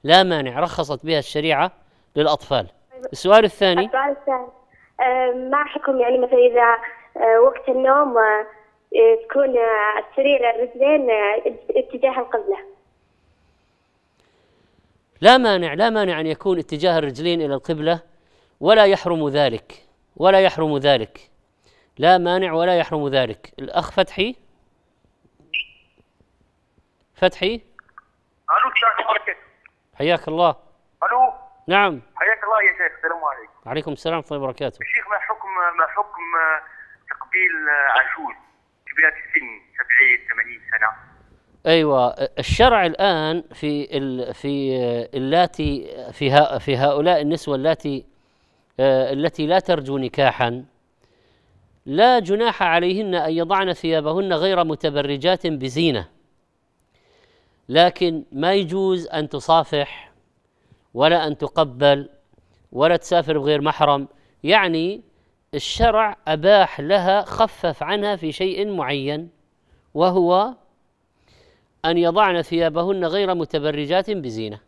لا مانع رخصت بها الشريعه للاطفال أيوة. السؤال الثاني السؤال الثاني ما حكم يعني مثلا اذا أه، وقت النوم أه، تكون أه، السرير الرجلين اتجاه القبله لا مانع لا مانع ان يكون اتجاه الرجلين الى القبله ولا يحرم ذلك ولا يحرم ذلك لا مانع ولا يحرم ذلك الأخ فتحي فتحي ألو حياك الله ألو نعم حياك الله يا شيخ السلام عليكم وعليكم السلام ورحمة طيب، الله وبركاته الشيخ ما حكم ما حكم تقبيل عجوز كبيرة السن 70 80 سنة ايوه الشرع الان في ال في اللاتي في في هؤلاء النسوه اللاتي آه، التي لا ترجو نكاحا لا جناح عليهن ان يضعن ثيابهن غير متبرجات بزينه لكن ما يجوز ان تصافح ولا ان تقبل ولا تسافر بغير محرم يعني الشرع اباح لها خفف عنها في شيء معين وهو ان يضعن ثيابهن غير متبرجات بزينه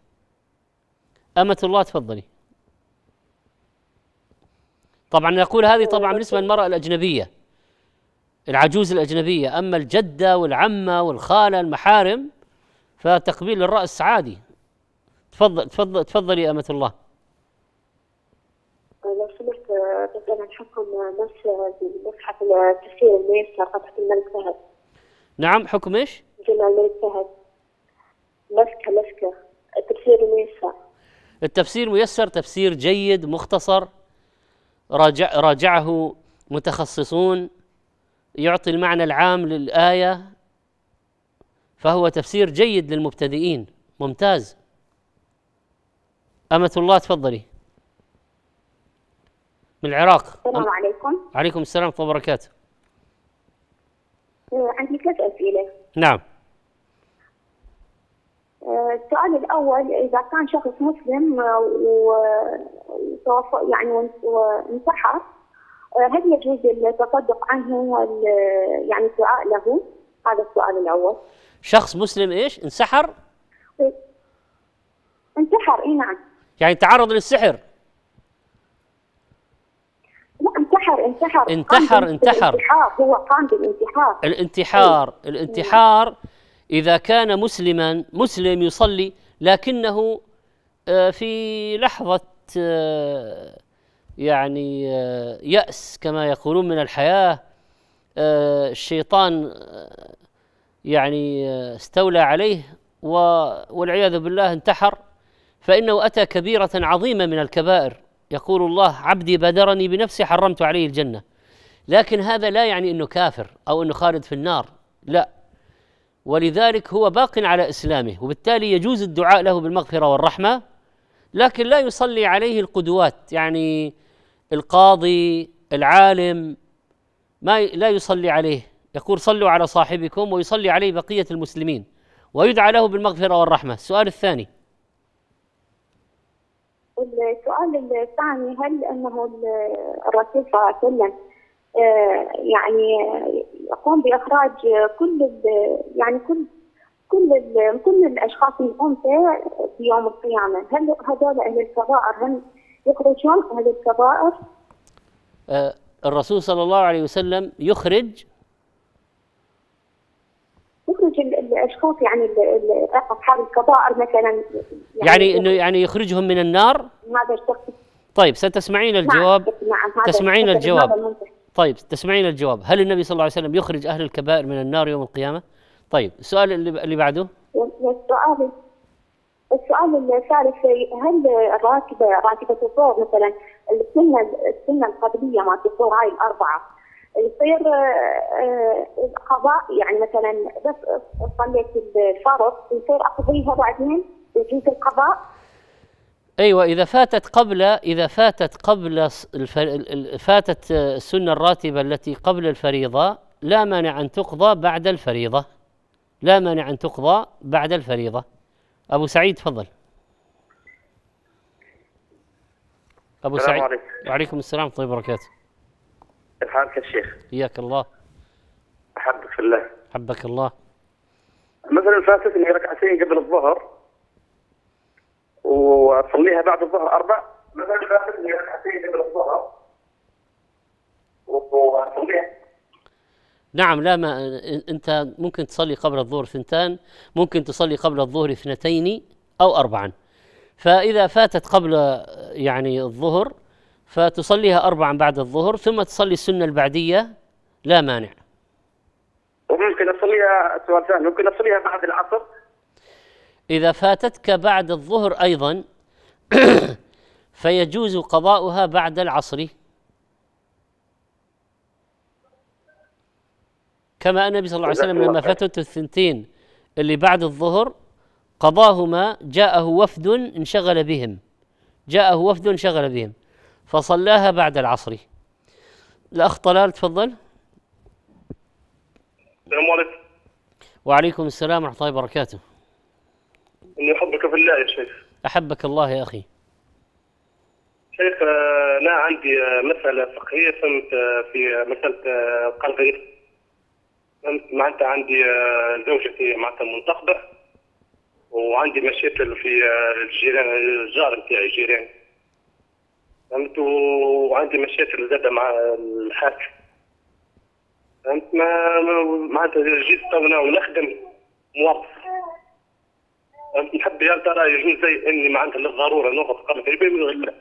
امه الله تفضلي طبعا نقول هذه طبعا بالنسبه للمراه الاجنبيه العجوز الاجنبيه اما الجده والعمه والخاله المحارم فتقبيل الراس عادي تفضل تفضل تفضلي يا امه الله لو سمحت حكم نفس مصحف التفسير الميسر فتحه الملك فهد نعم حكم ايش؟ جمال الملك فهد مسكه مسكه التفسير ميسر التفسير ميسر تفسير جيد مختصر راجع راجعه متخصصون يعطي المعنى العام للآية فهو تفسير جيد للمبتدئين ممتاز أمة الله تفضلي من العراق السلام عليكم وعليكم السلام ورحمة الله وبركاته عندي ثلاث أسئلة نعم آه، السؤال الأول إذا كان شخص مسلم آه، وتوفى يعني وانتحر آه، هل يجوز التصدق عنه وال يعني الدعاء له؟ هذا السؤال الأول. شخص مسلم إيش؟ انسحر؟ انتحر إي نعم. يعني تعرض للسحر؟ لا انتحر انتحر انتحر انتحر هو قام بالانتحار الانتحار الانتحار إذا كان مسلما مسلم يصلي لكنه آه، في لحظة آه، يعني آه، يأس كما يقولون من الحياة الشيطان يعني استولى عليه والعياذ بالله انتحر فإنه أتى كبيرة عظيمة من الكبائر يقول الله عبدي بادرني بنفسي حرمت عليه الجنة لكن هذا لا يعني أنه كافر أو أنه خالد في النار لا ولذلك هو باق على اسلامه وبالتالي يجوز الدعاء له بالمغفره والرحمه لكن لا يصلي عليه القدوات يعني القاضي العالم ما لا يصلي عليه يقول صلوا على صاحبكم ويصلي عليه بقيه المسلمين ويدعى له بالمغفره والرحمه السؤال الثاني السؤال الثاني هل انه الرسول صلى الله عليه وسلم آه، يعني يقوم باخراج كل يعني كل كل كل الاشخاص الانثى في يوم القيامه، هل هذول اهل الكبائر هم يخرجون اهل الكبائر؟ آه الرسول صلى الله عليه وسلم يخرج يخرج الاشخاص يعني اصحاب الكبائر مثلا يعني, يعني انه يعني يخرجهم من النار؟ هذا طيب ستسمعين نعم، الجواب نعم. نعم. تسمعين الجواب طيب تسمعين الجواب هل النبي صلى الله عليه وسلم يخرج أهل الكبائر من النار يوم القيامة طيب السؤال اللي بعده السؤال السؤال الثالث هل الراكبة راكبة الدور مثلا السنة السنة القبلية مالت الدور هاي الأربعة يصير آه، قضاء يعني مثلا بس صليت الفرض يصير أقضيها بعدين يجوز القضاء ايوه اذا فاتت قبل اذا فاتت قبل فاتت السنه الراتبه التي قبل الفريضه لا مانع ان تقضى بعد الفريضه لا مانع ان تقضى بعد الفريضه ابو سعيد تفضل ابو سعيد عليك. وعليكم السلام ورحمه الله وبركاته كيف حالك يا شيخ؟ حياك الله احبك في الله حبك الله مثلا فاتتني ركعتين قبل الظهر واصليها بعد الظهر اربع مثلا باخذ ركعتين قبل الظهر نعم لا ما انت ممكن تصلي قبل الظهر ثنتان ممكن تصلي قبل الظهر اثنتين او اربعا فاذا فاتت قبل يعني الظهر فتصليها اربعا بعد الظهر ثم تصلي السنه البعديه لا مانع وممكن اصليها سؤال ثاني ممكن اصليها بعد العصر إذا فاتتك بعد الظهر أيضا فيجوز قضاؤها بعد العصر كما أن النبي صلى الله عليه وسلم لما فاتته الثنتين اللي بعد الظهر قضاهما جاءه وفد انشغل بهم جاءه وفد انشغل بهم فصلاها بعد العصر الأخ طلال تفضل السلام عليكم وعليكم السلام ورحمة الله وبركاته اني احبك في الله يا شيخ احبك الله يا اخي شيخ آه، انا عندي آه، مساله فقهيه فهمت آه، في مساله القلب فهمت معناتها عندي زوجتي معناتها منتخبه وعندي مشاكل في الجيران الجار نتاعي جيران فهمت وعندي مشاكل زاد مع الحاكم فهمت ما معناتها جيت تونا ونخدم موظف نحب يا ترى يجوز زي اني معناتها للضروره نوقف في كريبي ولا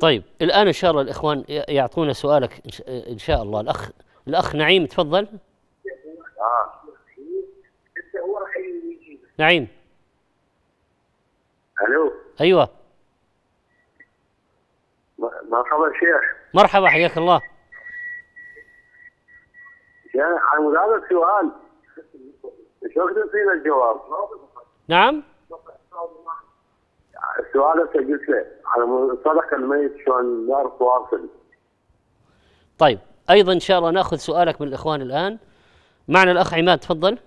طيب الان ان شاء الله الاخوان يعطونا سؤالك ان شاء الله الاخ الاخ نعيم تفضل نعيم الو ايوه مرحبا شيخ مرحبا حياك الله يا حمود هذا السؤال شو فينا الجواب نعم السؤال سجلت له على صدق الميت شلون نعرف واصل طيب ايضا ان شاء الله ناخذ سؤالك من الاخوان الان معنا الاخ عماد تفضل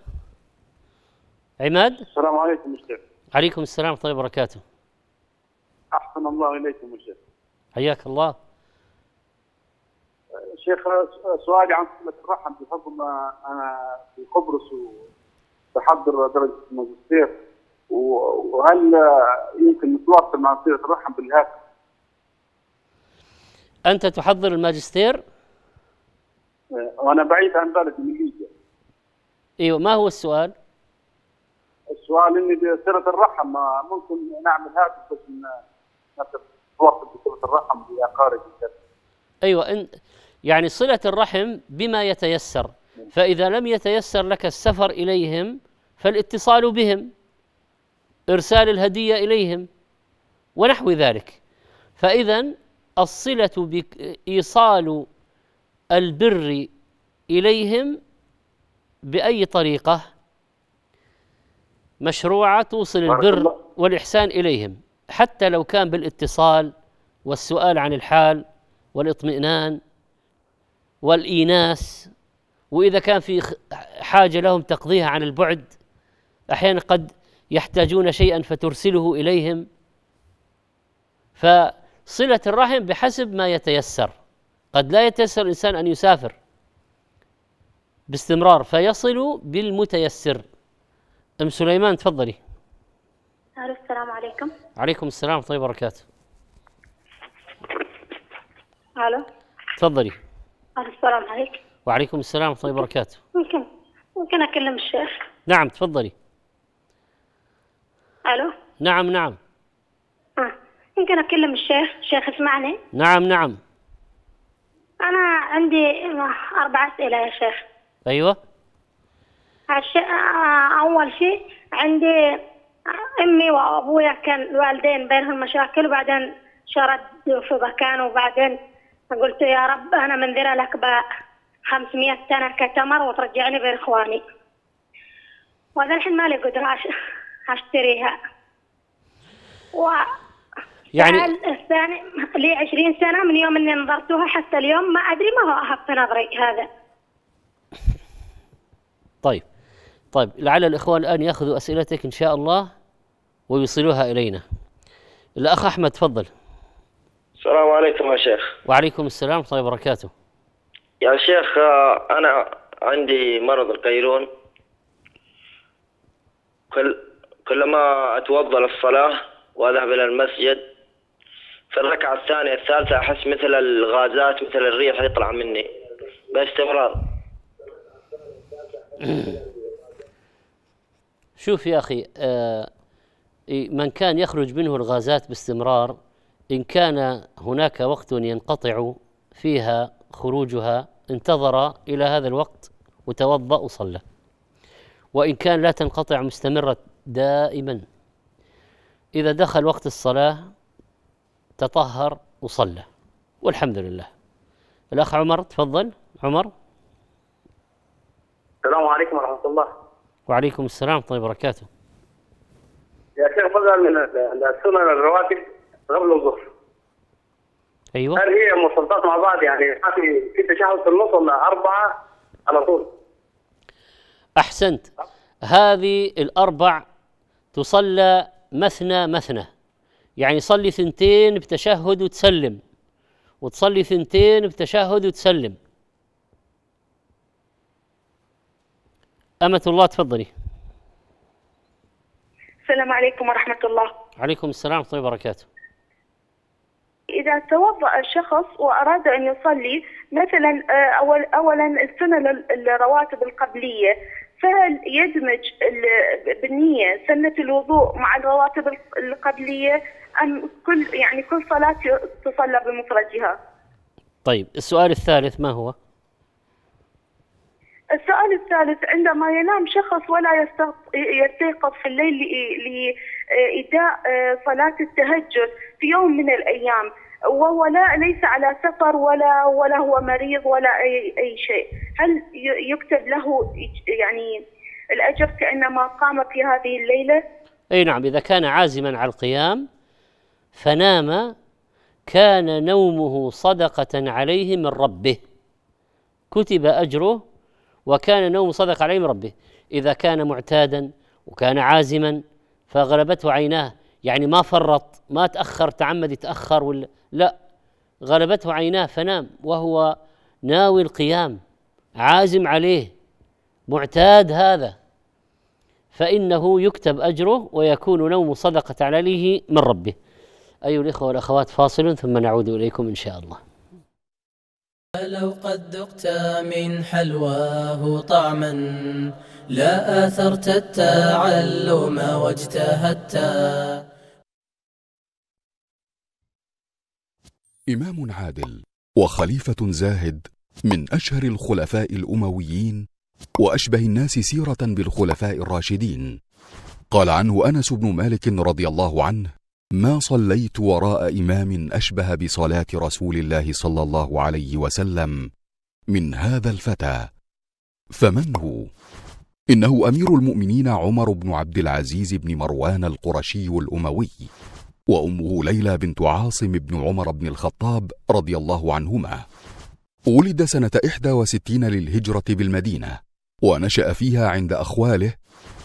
عماد السلام عليكم مشرف عليكم السلام ورحمه الله وبركاته احسن الله اليكم مشرف حياك الله شيخ سؤالي عن صله الرحم بحكم انا في قبرص وبحضر درجه الماجستير وهل يمكن نتواصل مع وزيره الرحم بالهاتف؟ انت تحضر الماجستير؟ آه، وانا بعيد عن بلد من ايوه ما هو السؤال؟ السؤال اني بصلة الرحم ممكن نعمل هاتف بس نتواصل بصله الرحم باقاربي ايوه أنت يعني صله الرحم بما يتيسر فاذا لم يتيسر لك السفر اليهم فالاتصال بهم ارسال الهديه اليهم ونحو ذلك فاذا الصله بايصال البر اليهم باي طريقه مشروعه توصل البر والاحسان اليهم حتى لو كان بالاتصال والسؤال عن الحال والاطمئنان والايناس واذا كان في حاجه لهم تقضيها عن البعد احيانا قد يحتاجون شيئا فترسله اليهم فصله الرحم بحسب ما يتيسر قد لا يتيسر الانسان ان يسافر باستمرار فيصل بالمتيسر ام سليمان تفضلي السلام عليكم عليكم السلام ورحمه الله وبركاته الو تفضلي السلام عليكم وعليكم السلام ورحمه الله وبركاته ممكن ممكن اكلم الشيخ نعم تفضلي الو نعم نعم اه يمكن اكلم الشيخ شيخ اسمعني نعم نعم انا عندي اربع اسئله يا شيخ ايوه الش... آه، اول شيء عندي امي وابويا كان الوالدين بينهم مشاكل وبعدين شردوا في مكان وبعدين قلت يا رب انا منذره لك ب 500 سنه كتمر وترجعني بين اخواني وهذا الحين مالي قدره أشتريها و يعني الثاني لي 20 سنة من يوم إني نظرتها حتى اليوم ما أدري ما هو أهب نظري هذا طيب طيب لعل الإخوان الآن يأخذوا أسئلتك إن شاء الله ويوصلوها إلينا الأخ أحمد تفضل السلام عليكم يا شيخ وعليكم السلام ورحمة الله وبركاته يا شيخ آه، أنا عندي مرض القيلون كلما أتوضأ للصلاة وأذهب إلى المسجد في الركعة الثانية الثالثة أحس مثل الغازات مثل الريح يطلع مني باستمرار شوف يا أخي آه، من كان يخرج منه الغازات باستمرار إن كان هناك وقت ينقطع فيها خروجها انتظر إلى هذا الوقت وتوضأ وصلى وإن كان لا تنقطع مستمرة دائما إذا دخل وقت الصلاة تطهر وصلى والحمد لله الأخ عمر تفضل عمر السلام عليكم ورحمة الله وعليكم السلام ورحمة الله وبركاته يا شيخ بدل من السنن الرواتب قبل الظهر ايوه هل هي مصلطات مع بعض يعني في في تشهد في النص ولا أربعة على طول أحسنت هذه الأربع تصلى مثنى مثنى يعني صلي ثنتين بتشهد وتسلم وتصلي ثنتين بتشهد وتسلم أمة الله تفضلي السلام عليكم ورحمة الله عليكم السلام ورحمة الله وبركاته إذا توضأ الشخص وأراد أن يصلي مثلا آه، أول أولا السنة للرواتب القبلية فيدمج بالنية سنة الوضوء مع الرواتب القبلية أم كل يعني كل صلاة تصلى بمفردها. طيب السؤال الثالث ما هو؟ السؤال الثالث عندما ينام شخص ولا يستيقظ في الليل لإداء آه، صلاة التهجد في يوم من الأيام وهو لا ليس على سفر ولا ولا هو مريض ولا اي اي شيء، هل يكتب له يعني الاجر كانما قام في هذه الليله؟ اي نعم اذا كان عازما على القيام فنام كان نومه صدقة عليه من ربه كتب أجره وكان نوم صدقه عليه من ربه إذا كان معتادا وكان عازما فغلبته عيناه يعني ما فرط ما تأخر تعمد يتأخر ولا لا غلبته عيناه فنام وهو ناوي القيام عازم عليه معتاد هذا فإنه يكتب أجره ويكون نوم صدقة عليه من ربه أيها الإخوة والأخوات فاصل ثم نعود إليكم إن شاء الله لو قد ذقت من حلواه طعما لا آثرت التعلم واجتهدت إمام عادل وخليفة زاهد من أشهر الخلفاء الأمويين وأشبه الناس سيرة بالخلفاء الراشدين قال عنه أنس بن مالك رضي الله عنه ما صليت وراء إمام أشبه بصلاة رسول الله صلى الله عليه وسلم من هذا الفتى فمن هو؟ إنه أمير المؤمنين عمر بن عبد العزيز بن مروان القرشي الأموي وأمه ليلى بنت عاصم بن عمر بن الخطاب رضي الله عنهما ولد سنة 61 للهجرة بالمدينة ونشأ فيها عند أخواله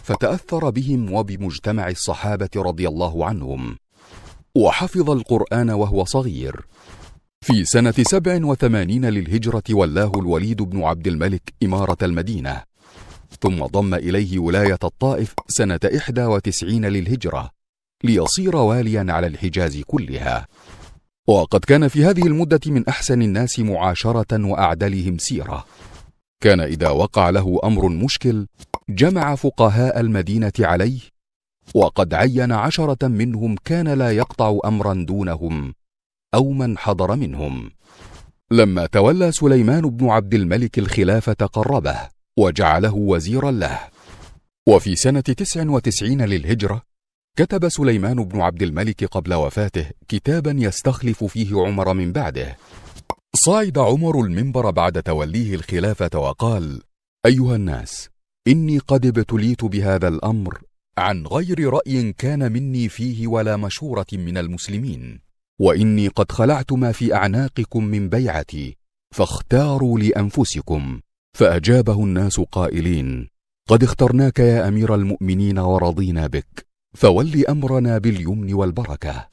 فتأثر بهم وبمجتمع الصحابة رضي الله عنهم وحفظ القرآن وهو صغير في سنة سبع وثمانين للهجرة ولاه الوليد بن عبد الملك إمارة المدينة ثم ضم إليه ولاية الطائف سنة إحدى وتسعين للهجرة ليصير واليا على الحجاز كلها وقد كان في هذه المدة من أحسن الناس معاشرة وأعدلهم سيرة كان إذا وقع له أمر مشكل جمع فقهاء المدينة عليه وقد عين عشرة منهم كان لا يقطع أمرا دونهم أو من حضر منهم لما تولى سليمان بن عبد الملك الخلافة قربه وجعله وزيرا له وفي سنة تسع وتسعين للهجرة كتب سليمان بن عبد الملك قبل وفاته كتابا يستخلف فيه عمر من بعده صعد عمر المنبر بعد توليه الخلافة وقال أيها الناس إني قد ابتليت بهذا الأمر عن غير رأي كان مني فيه ولا مشورة من المسلمين وإني قد خلعت ما في أعناقكم من بيعتي فاختاروا لأنفسكم فأجابه الناس قائلين قد اخترناك يا أمير المؤمنين ورضينا بك فولي أمرنا باليمن والبركة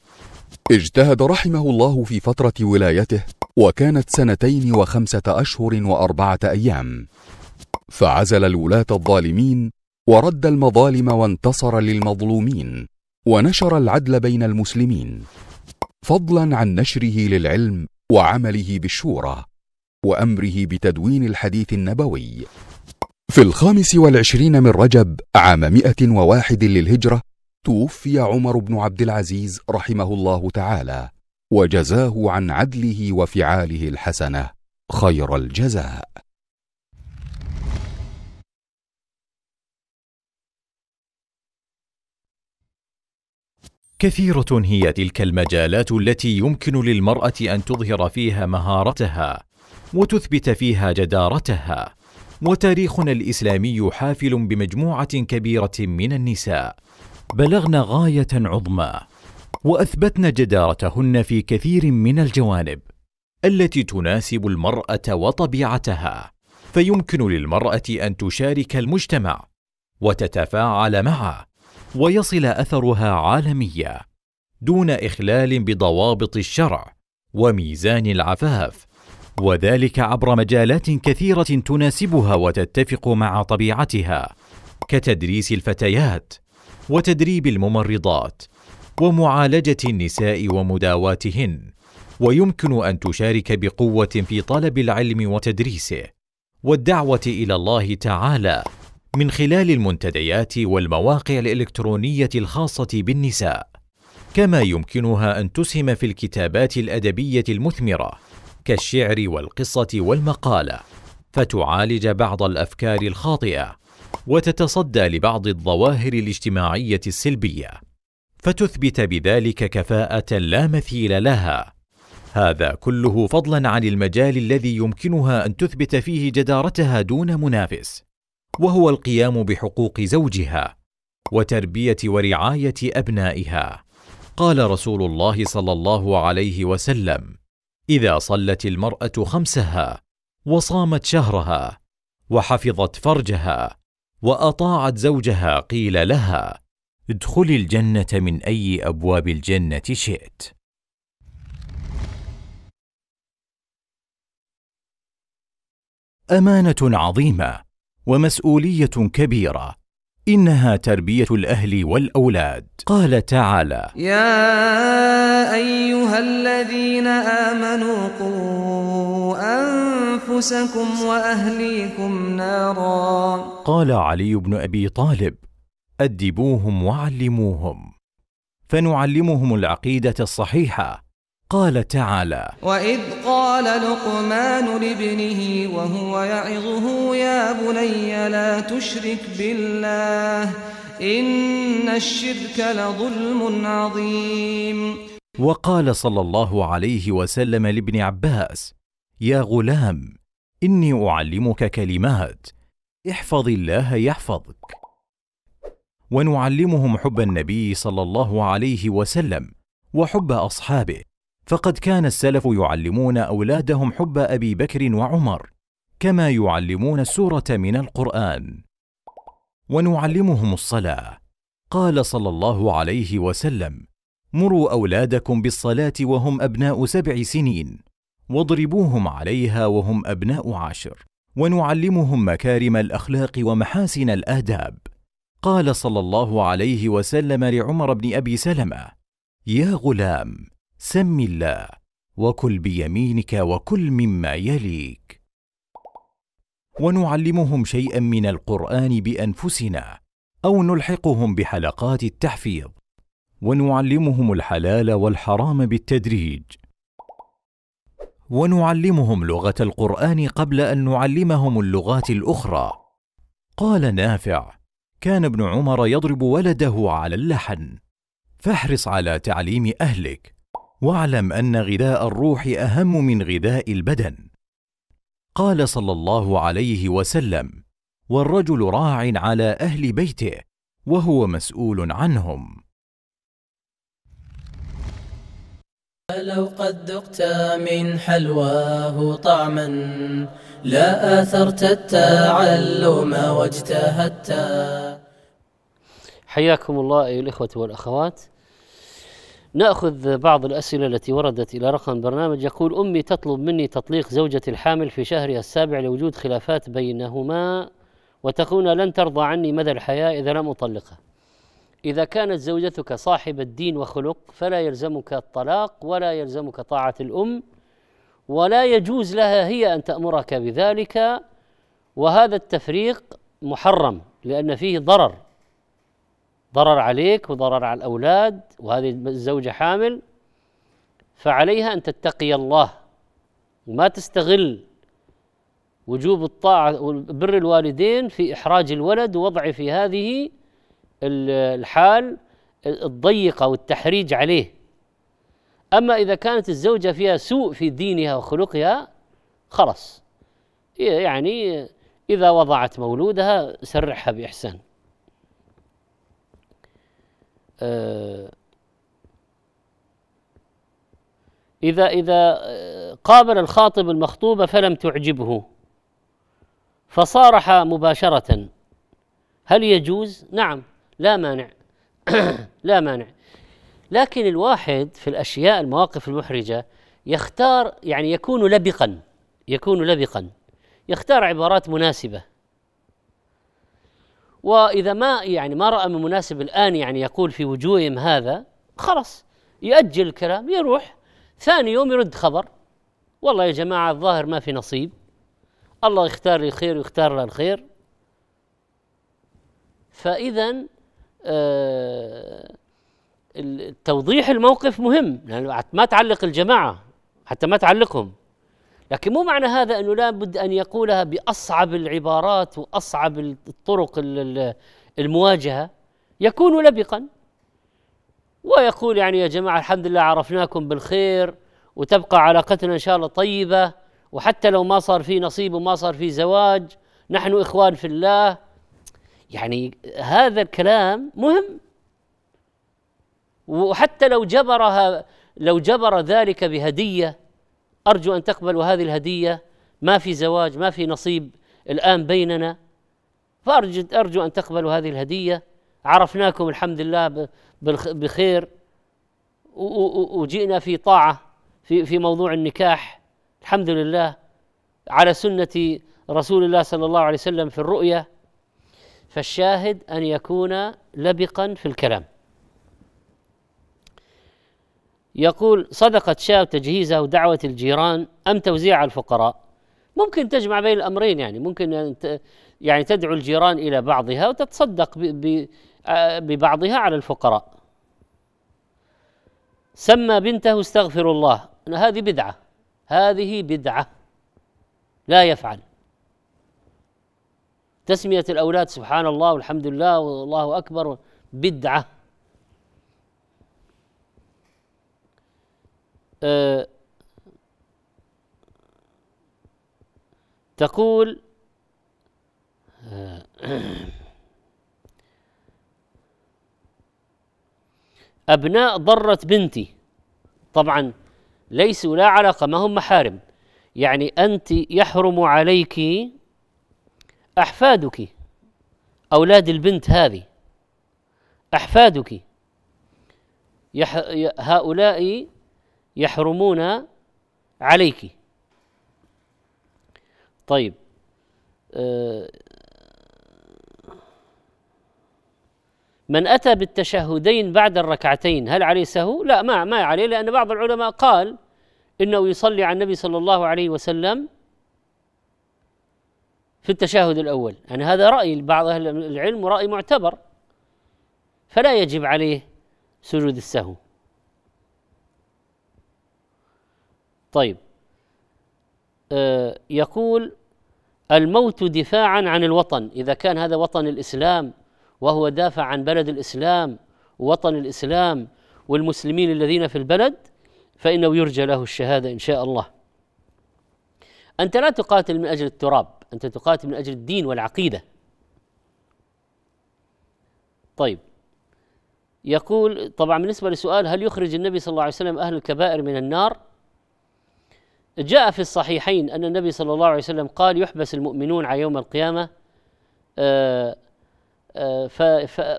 اجتهد رحمه الله في فترة ولايته وكانت سنتين وخمسة أشهر وأربعة أيام فعزل الولاة الظالمين ورد المظالم وانتصر للمظلومين ونشر العدل بين المسلمين فضلا عن نشره للعلم وعمله بالشورى وأمره بتدوين الحديث النبوي في الخامس والعشرين من رجب عام مئة وواحد للهجرة توفي عمر بن عبد العزيز رحمه الله تعالى وجزاه عن عدله وفعاله الحسنه خير الجزاء كثيرة هي تلك المجالات التي يمكن للمرأة أن تظهر فيها مهارتها وتثبت فيها جدارتها وتاريخنا الإسلامي حافل بمجموعة كبيرة من النساء بلغن غايه عظمى واثبتن جدارتهن في كثير من الجوانب التي تناسب المراه وطبيعتها فيمكن للمراه ان تشارك المجتمع وتتفاعل معه ويصل اثرها عالميا دون اخلال بضوابط الشرع وميزان العفاف وذلك عبر مجالات كثيره تناسبها وتتفق مع طبيعتها كتدريس الفتيات وتدريب الممرضات ومعالجه النساء ومداواتهن ويمكن ان تشارك بقوه في طلب العلم وتدريسه والدعوه الى الله تعالى من خلال المنتديات والمواقع الالكترونيه الخاصه بالنساء كما يمكنها ان تسهم في الكتابات الادبيه المثمره كالشعر والقصه والمقاله فتعالج بعض الافكار الخاطئه وتتصدى لبعض الظواهر الاجتماعيه السلبيه فتثبت بذلك كفاءه لا مثيل لها هذا كله فضلا عن المجال الذي يمكنها ان تثبت فيه جدارتها دون منافس وهو القيام بحقوق زوجها وتربيه ورعايه ابنائها قال رسول الله صلى الله عليه وسلم اذا صلت المراه خمسها وصامت شهرها وحفظت فرجها واطاعت زوجها قيل لها ادخلي الجنه من اي ابواب الجنه شئت امانه عظيمه ومسؤوليه كبيره انها تربيه الاهل والاولاد قال تعالى يا ايها الذين امنوا قوا أن أنفسكم وأهليكم نارا قال علي بن أبي طالب أدبوهم وعلموهم فنعلمهم العقيدة الصحيحة قال تعالى وإذ قال لقمان لابنه وهو يعظه يا بني لا تشرك بالله إن الشرك لظلم عظيم وقال صلى الله عليه وسلم لابن عباس يا غلام إني أعلمك كلمات احفظ الله يحفظك ونعلمهم حب النبي صلى الله عليه وسلم وحب أصحابه فقد كان السلف يعلمون أولادهم حب أبي بكر وعمر كما يعلمون السورة من القرآن ونعلمهم الصلاة قال صلى الله عليه وسلم مروا أولادكم بالصلاة وهم أبناء سبع سنين واضربوهم عليها وهم ابناء عشر ونعلمهم مكارم الاخلاق ومحاسن الاداب قال صلى الله عليه وسلم لعمر بن ابي سلمه يا غلام سم الله وكل بيمينك وكل مما يليك ونعلمهم شيئا من القران بانفسنا او نلحقهم بحلقات التحفيظ ونعلمهم الحلال والحرام بالتدريج ونعلمهم لغه القران قبل ان نعلمهم اللغات الاخرى قال نافع كان ابن عمر يضرب ولده على اللحن فاحرص على تعليم اهلك واعلم ان غذاء الروح اهم من غذاء البدن قال صلى الله عليه وسلم والرجل راع على اهل بيته وهو مسؤول عنهم لو قد ذقت من حلواه طعما لا آثرت التعلم واجتهدت حياكم الله أيها الإخوة والأخوات نأخذ بعض الأسئلة التي وردت إلى رقم برنامج يقول أمي تطلب مني تطليق زوجتي الحامل في شهرها السابع لوجود خلافات بينهما وتقول لن ترضى عني مدى الحياة إذا لم أطلقها إذا كانت زوجتك صاحبة دين وخلق فلا يلزمك الطلاق ولا يلزمك طاعة الأم ولا يجوز لها هي أن تأمرك بذلك وهذا التفريق محرم لأن فيه ضرر ضرر عليك وضرر على الأولاد وهذه الزوجة حامل فعليها أن تتقي الله وما تستغل وجوب الطاعة وبر الوالدين في إحراج الولد ووضعه في هذه الحال الضيقة والتحريج عليه أما إذا كانت الزوجة فيها سوء في دينها وخلقها خلص يعني إذا وضعت مولودها سرحها بإحسان آه، إذا إذا آه، قابل الخاطب المخطوبة فلم تعجبه فصارح مباشرة هل يجوز؟ نعم لا مانع لا مانع لكن الواحد في الاشياء المواقف المحرجه يختار يعني يكون لبقا يكون لبقا يختار عبارات مناسبه واذا ما يعني ما راى من مناسب الان يعني يقول في وجوههم هذا خلاص يؤجل الكلام يروح ثاني يوم يرد خبر والله يا جماعه الظاهر ما في نصيب الله يختار لي الخير ويختار له الخير فاذا آه، توضيح الموقف مهم لانه ما تعلق الجماعه حتى ما تعلقهم لكن مو معنى هذا انه لا بد ان يقولها باصعب العبارات واصعب الطرق المواجهه يكون لبقا ويقول يعني يا جماعه الحمد لله عرفناكم بالخير وتبقى علاقتنا ان شاء الله طيبه وحتى لو ما صار في نصيب وما صار في زواج نحن اخوان في الله يعني هذا الكلام مهم وحتى لو جبرها لو جبر ذلك بهديه ارجو ان تقبلوا هذه الهديه ما في زواج ما في نصيب الان بيننا فارجو ارجو ان تقبلوا هذه الهديه عرفناكم الحمد لله بخير وجئنا في طاعه في في موضوع النكاح الحمد لله على سنه رسول الله صلى الله عليه وسلم في الرؤيه فالشاهد ان يكون لبقا في الكلام يقول صدقة شاب تجهيزه دعوة الجيران أم توزيع الفقراء ممكن تجمع بين الأمرين يعني ممكن يعني تدعو الجيران إلى بعضها وتتصدق ببعضها على الفقراء سمى بنته استغفر الله هذه بدعة هذه بدعة لا يفعل تسمية الأولاد سبحان الله والحمد لله والله أكبر بدعة أه تقول أه، أبناء ضرت بنتي طبعا ليسوا لا علاقة ما هم محارم يعني أنت يحرم عليك أحفادك أولاد البنت هذه أحفادك يح... هؤلاء يحرمون عليك طيب آه، من أتى بالتشهدين بعد الركعتين هل عليه سهو؟ لا ما ما عليه لأن بعض العلماء قال إنه يصلي على النبي صلى الله عليه وسلم في التشهد الأول أنا يعني هذا رأي بعض أهل العلم ورأي معتبر فلا يجب عليه سجود السهو طيب آه يقول الموت دفاعا عن الوطن إذا كان هذا وطن الإسلام وهو دافع عن بلد الإسلام ووطن الإسلام والمسلمين الذين في البلد فإنه يرجى له الشهادة إن شاء الله أنت لا تقاتل من أجل التراب أنت تقاتل من أجل الدين والعقيدة طيب يقول طبعا بالنسبة لسؤال هل يخرج النبي صلى الله عليه وسلم أهل الكبائر من النار جاء في الصحيحين أن النبي صلى الله عليه وسلم قال يحبس المؤمنون على يوم القيامة آه، آه،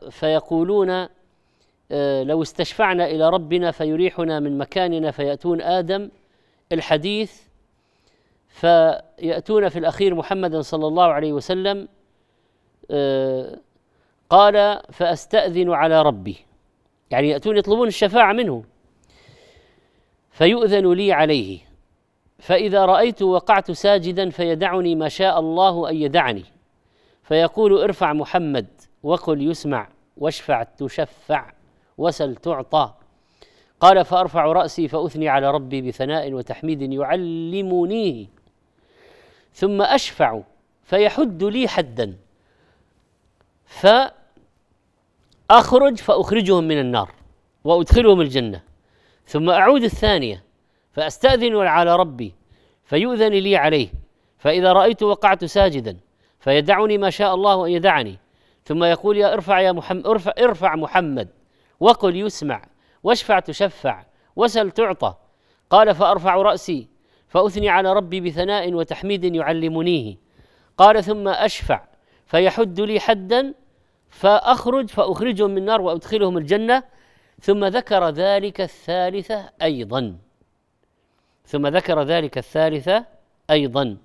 فيقولون آه، لو استشفعنا إلى ربنا فيريحنا من مكاننا فيأتون آدم الحديث فيأتون في الأخير محمدا صلى الله عليه وسلم آه، قال فأستأذن على ربي يعني يأتون يطلبون الشفاعة منه فيؤذن لي عليه فإذا رأيت وقعت ساجدا فيدعني ما شاء الله أن يدعني فيقول ارفع محمد وقل يسمع واشفع تشفع وسل تعطى قال فارفع راسي فاثني على ربي بثناء وتحميد يعلمنيه ثم أشفع فيحد لي حدا فأخرج فأخرجهم من النار وأدخلهم الجنة ثم أعود الثانية فأستأذن على ربي فيؤذن لي عليه فإذا رأيت وقعت ساجدا فيدعني ما شاء الله أن يدعني ثم يقول يا ارفع يا محمد ارفع, ارفع محمد وقل يسمع واشفع تشفع وسل تعطى قال فأرفع رأسي فأثني على ربي بثناء وتحميد يعلمنيه قال ثم أشفع فيحد لي حدا فأخرج فأخرجهم من النار وأدخلهم الجنة ثم ذكر ذلك الثالثة أيضا ثم ذكر ذلك الثالثة أيضا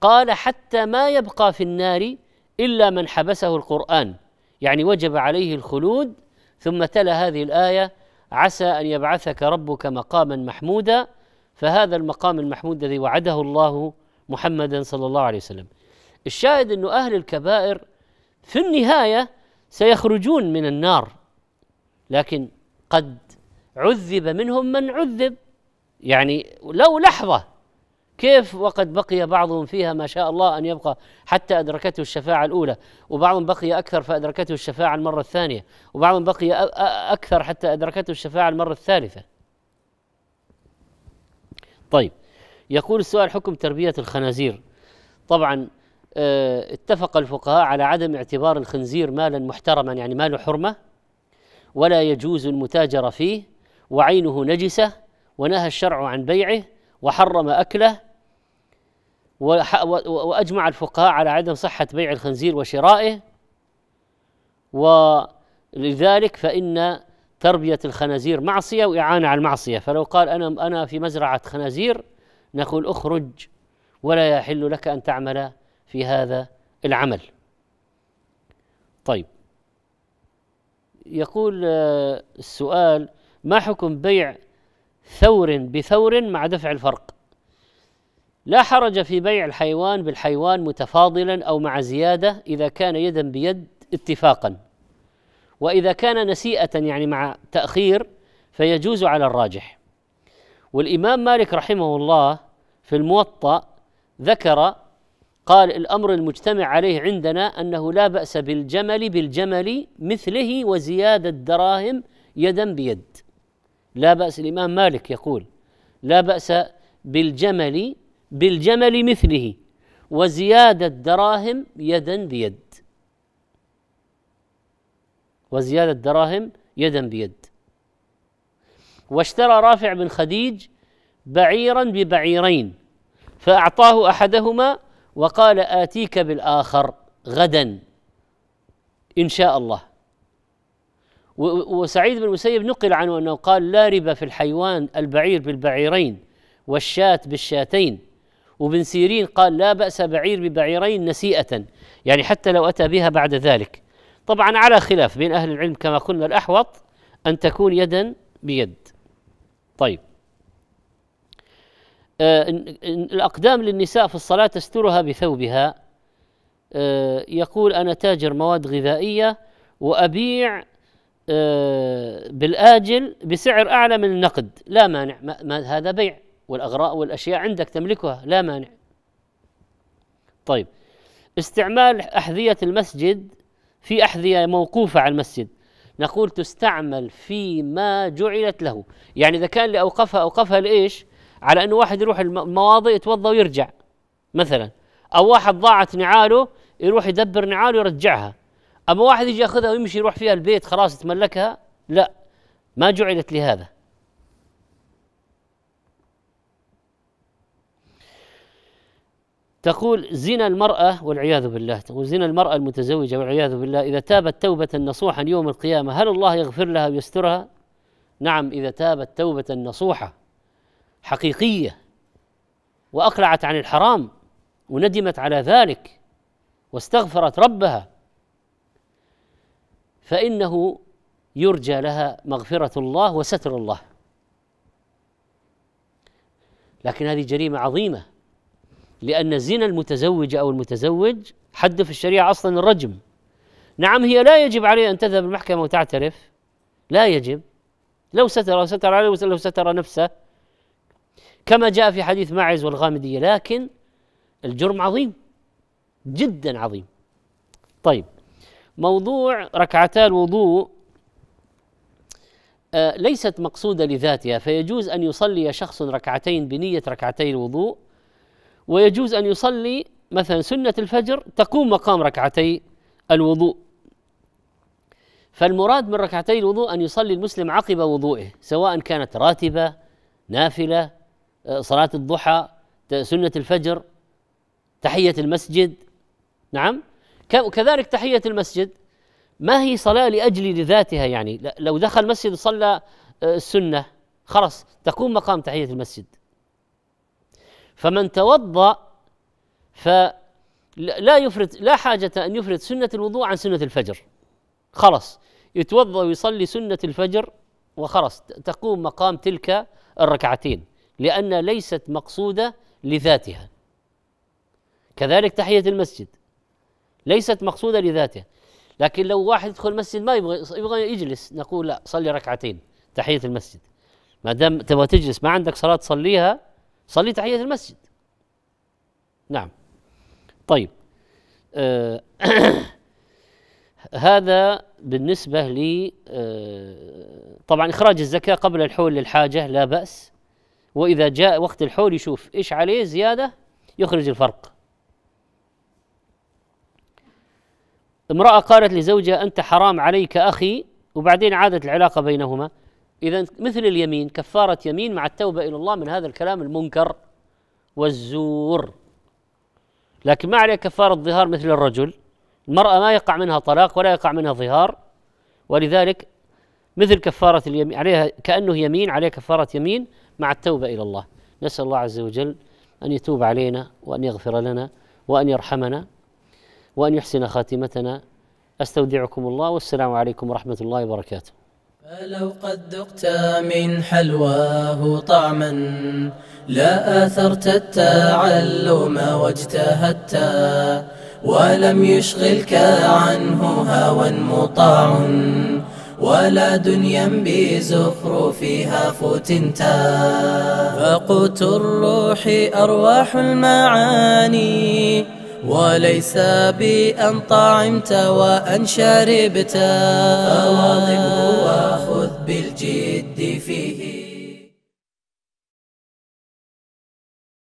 قال حتى ما يبقى في النار إلا من حبسه القرآن يعني وجب عليه الخلود ثم تلا هذه الآية عسى أن يبعثك ربك مقاما محمودا فهذا المقام المحمود الذي وعده الله محمدا صلى الله عليه وسلم الشاهد انه اهل الكبائر في النهايه سيخرجون من النار لكن قد عذب منهم من عذب يعني لو لحظه كيف وقد بقي بعضهم فيها ما شاء الله ان يبقى حتى ادركته الشفاعه الاولى وبعضهم بقي اكثر فادركته الشفاعه المره الثانيه وبعضهم بقي اكثر حتى ادركته الشفاعه المره الثالثه طيب يقول السؤال حكم تربية الخنازير طبعا آه، اتفق الفقهاء على عدم اعتبار الخنزير مالا محترما يعني ماله حرمة ولا يجوز المتاجرة فيه وعينه نجسة ونهى الشرع عن بيعه وحرم أكله وأجمع الفقهاء على عدم صحة بيع الخنزير وشرائه ولذلك فإن تربية الخنازير معصية وإعانة على المعصية فلو قال أنا أنا في مزرعة خنازير نقول اخرج ولا يحل لك أن تعمل في هذا العمل طيب يقول آه، السؤال ما حكم بيع ثور بثور مع دفع الفرق لا حرج في بيع الحيوان بالحيوان متفاضلا او مع زياده اذا كان يدا بيد اتفاقا وإذا كان نسيئة يعني مع تأخير فيجوز على الراجح والإمام مالك رحمه الله في الموطأ ذكر قال الأمر المجتمع عليه عندنا أنه لا بأس بالجمل بالجمل مثله وزيادة دراهم يدا بيد لا بأس الإمام مالك يقول لا بأس بالجمل بالجمل مثله وزيادة دراهم يدا بيد وزيادة دراهم يدا بيد واشترى رافع بن خديج بعيرا ببعيرين فأعطاه أحدهما وقال آتيك بالآخر غدا إن شاء الله وسعيد بن المسيب نقل عنه أنه قال لا ربا في الحيوان البعير بالبعيرين والشاة بالشاتين وبن سيرين قال لا بأس بعير ببعيرين نسيئة يعني حتى لو أتى بها بعد ذلك طبعا على خلاف بين أهل العلم كما قلنا الأحوط أن تكون يدا بيد طيب آه الأقدام للنساء في الصلاة تسترها بثوبها آه يقول أنا تاجر مواد غذائية وأبيع آه بالآجل بسعر أعلى من النقد لا مانع ما ما هذا بيع والأغراء والأشياء عندك تملكها لا مانع طيب استعمال أحذية المسجد في أحذية موقوفة على المسجد نقول تستعمل فيما جعلت له يعني إذا كان اللي أوقفها أوقفها لإيش على أنه واحد يروح المواضع يتوضأ ويرجع مثلا أو واحد ضاعت نعاله يروح يدبر نعاله ويرجعها أما واحد يجي ياخذها ويمشي يروح فيها البيت خلاص يتملكها لا ما جعلت لهذا تقول زنا المرأة والعياذ بالله تقول زنا المرأة المتزوجة والعياذ بالله إذا تابت توبة نصوحا يوم القيامة هل الله يغفر لها ويسترها؟ نعم إذا تابت توبة نصوحة حقيقية وأقلعت عن الحرام وندمت على ذلك واستغفرت ربها فإنه يرجى لها مغفرة الله وستر الله لكن هذه جريمة عظيمة لأن زنا المتزوجة أو المتزوج حد في الشريعة أصلا الرجم نعم هي لا يجب عليها أن تذهب المحكمة وتعترف لا يجب لو ستر ستر عليه لو ستر نفسه كما جاء في حديث ماعز والغامدية لكن الجرم عظيم جدا عظيم طيب موضوع ركعتا الوضوء آه، ليست مقصودة لذاتها فيجوز أن يصلي شخص ركعتين بنية ركعتي الوضوء ويجوز أن يصلي مثلا سنة الفجر تقوم مقام ركعتي الوضوء فالمراد من ركعتي الوضوء أن يصلي المسلم عقب وضوئه سواء كانت راتبة نافلة آه، صلاة الضحى سنة الفجر تحية المسجد نعم كذلك تحية المسجد ما هي صلاة لأجل لذاتها يعني لو دخل مسجد صلى آه، السنة خلص تقوم مقام تحية المسجد فمن توضأ فلا يفرد لا حاجة أن يفرد سنة الوضوء عن سنة الفجر خلص يتوضأ ويصلي سنة الفجر وخلص تقوم مقام تلك الركعتين لأن ليست مقصودة لذاتها كذلك تحية المسجد ليست مقصودة لذاتها لكن لو واحد يدخل المسجد ما يبغى يبغى يجلس نقول لا صلي ركعتين تحية المسجد ما دام تبغى تجلس ما عندك صلاة تصليها صلي تحية المسجد نعم طيب آه، هذا بالنسبة لي آه، طبعا إخراج الزكاة قبل الحول للحاجة لا بأس وإذا جاء وقت الحول يشوف إيش عليه زيادة يخرج الفرق امرأة قالت لزوجها أنت حرام عليك أخي وبعدين عادت العلاقة بينهما إذا مثل اليمين كفارة يمين مع التوبة إلى الله من هذا الكلام المنكر والزور لكن ما عليه كفارة ظهار مثل الرجل المرأة ما يقع منها طلاق ولا يقع منها ظهار ولذلك مثل كفارة اليمين عليها كأنه يمين عليه كفارة يمين مع التوبة إلى الله نسأل الله عز وجل أن يتوب علينا وأن يغفر لنا وأن يرحمنا وأن يحسن خاتمتنا أستودعكم الله والسلام عليكم ورحمة الله وبركاته فلو قد ذقت من حلواه طعما لا آثرت التعلم واجتهدت ولم يشغلك عنه هوى مطاع ولا دنيا بزخرفها فتنتا فقوت الروح أرواح المعاني وليس بأن طعمت وأن شربت فواظبه وخذ بالجد فيه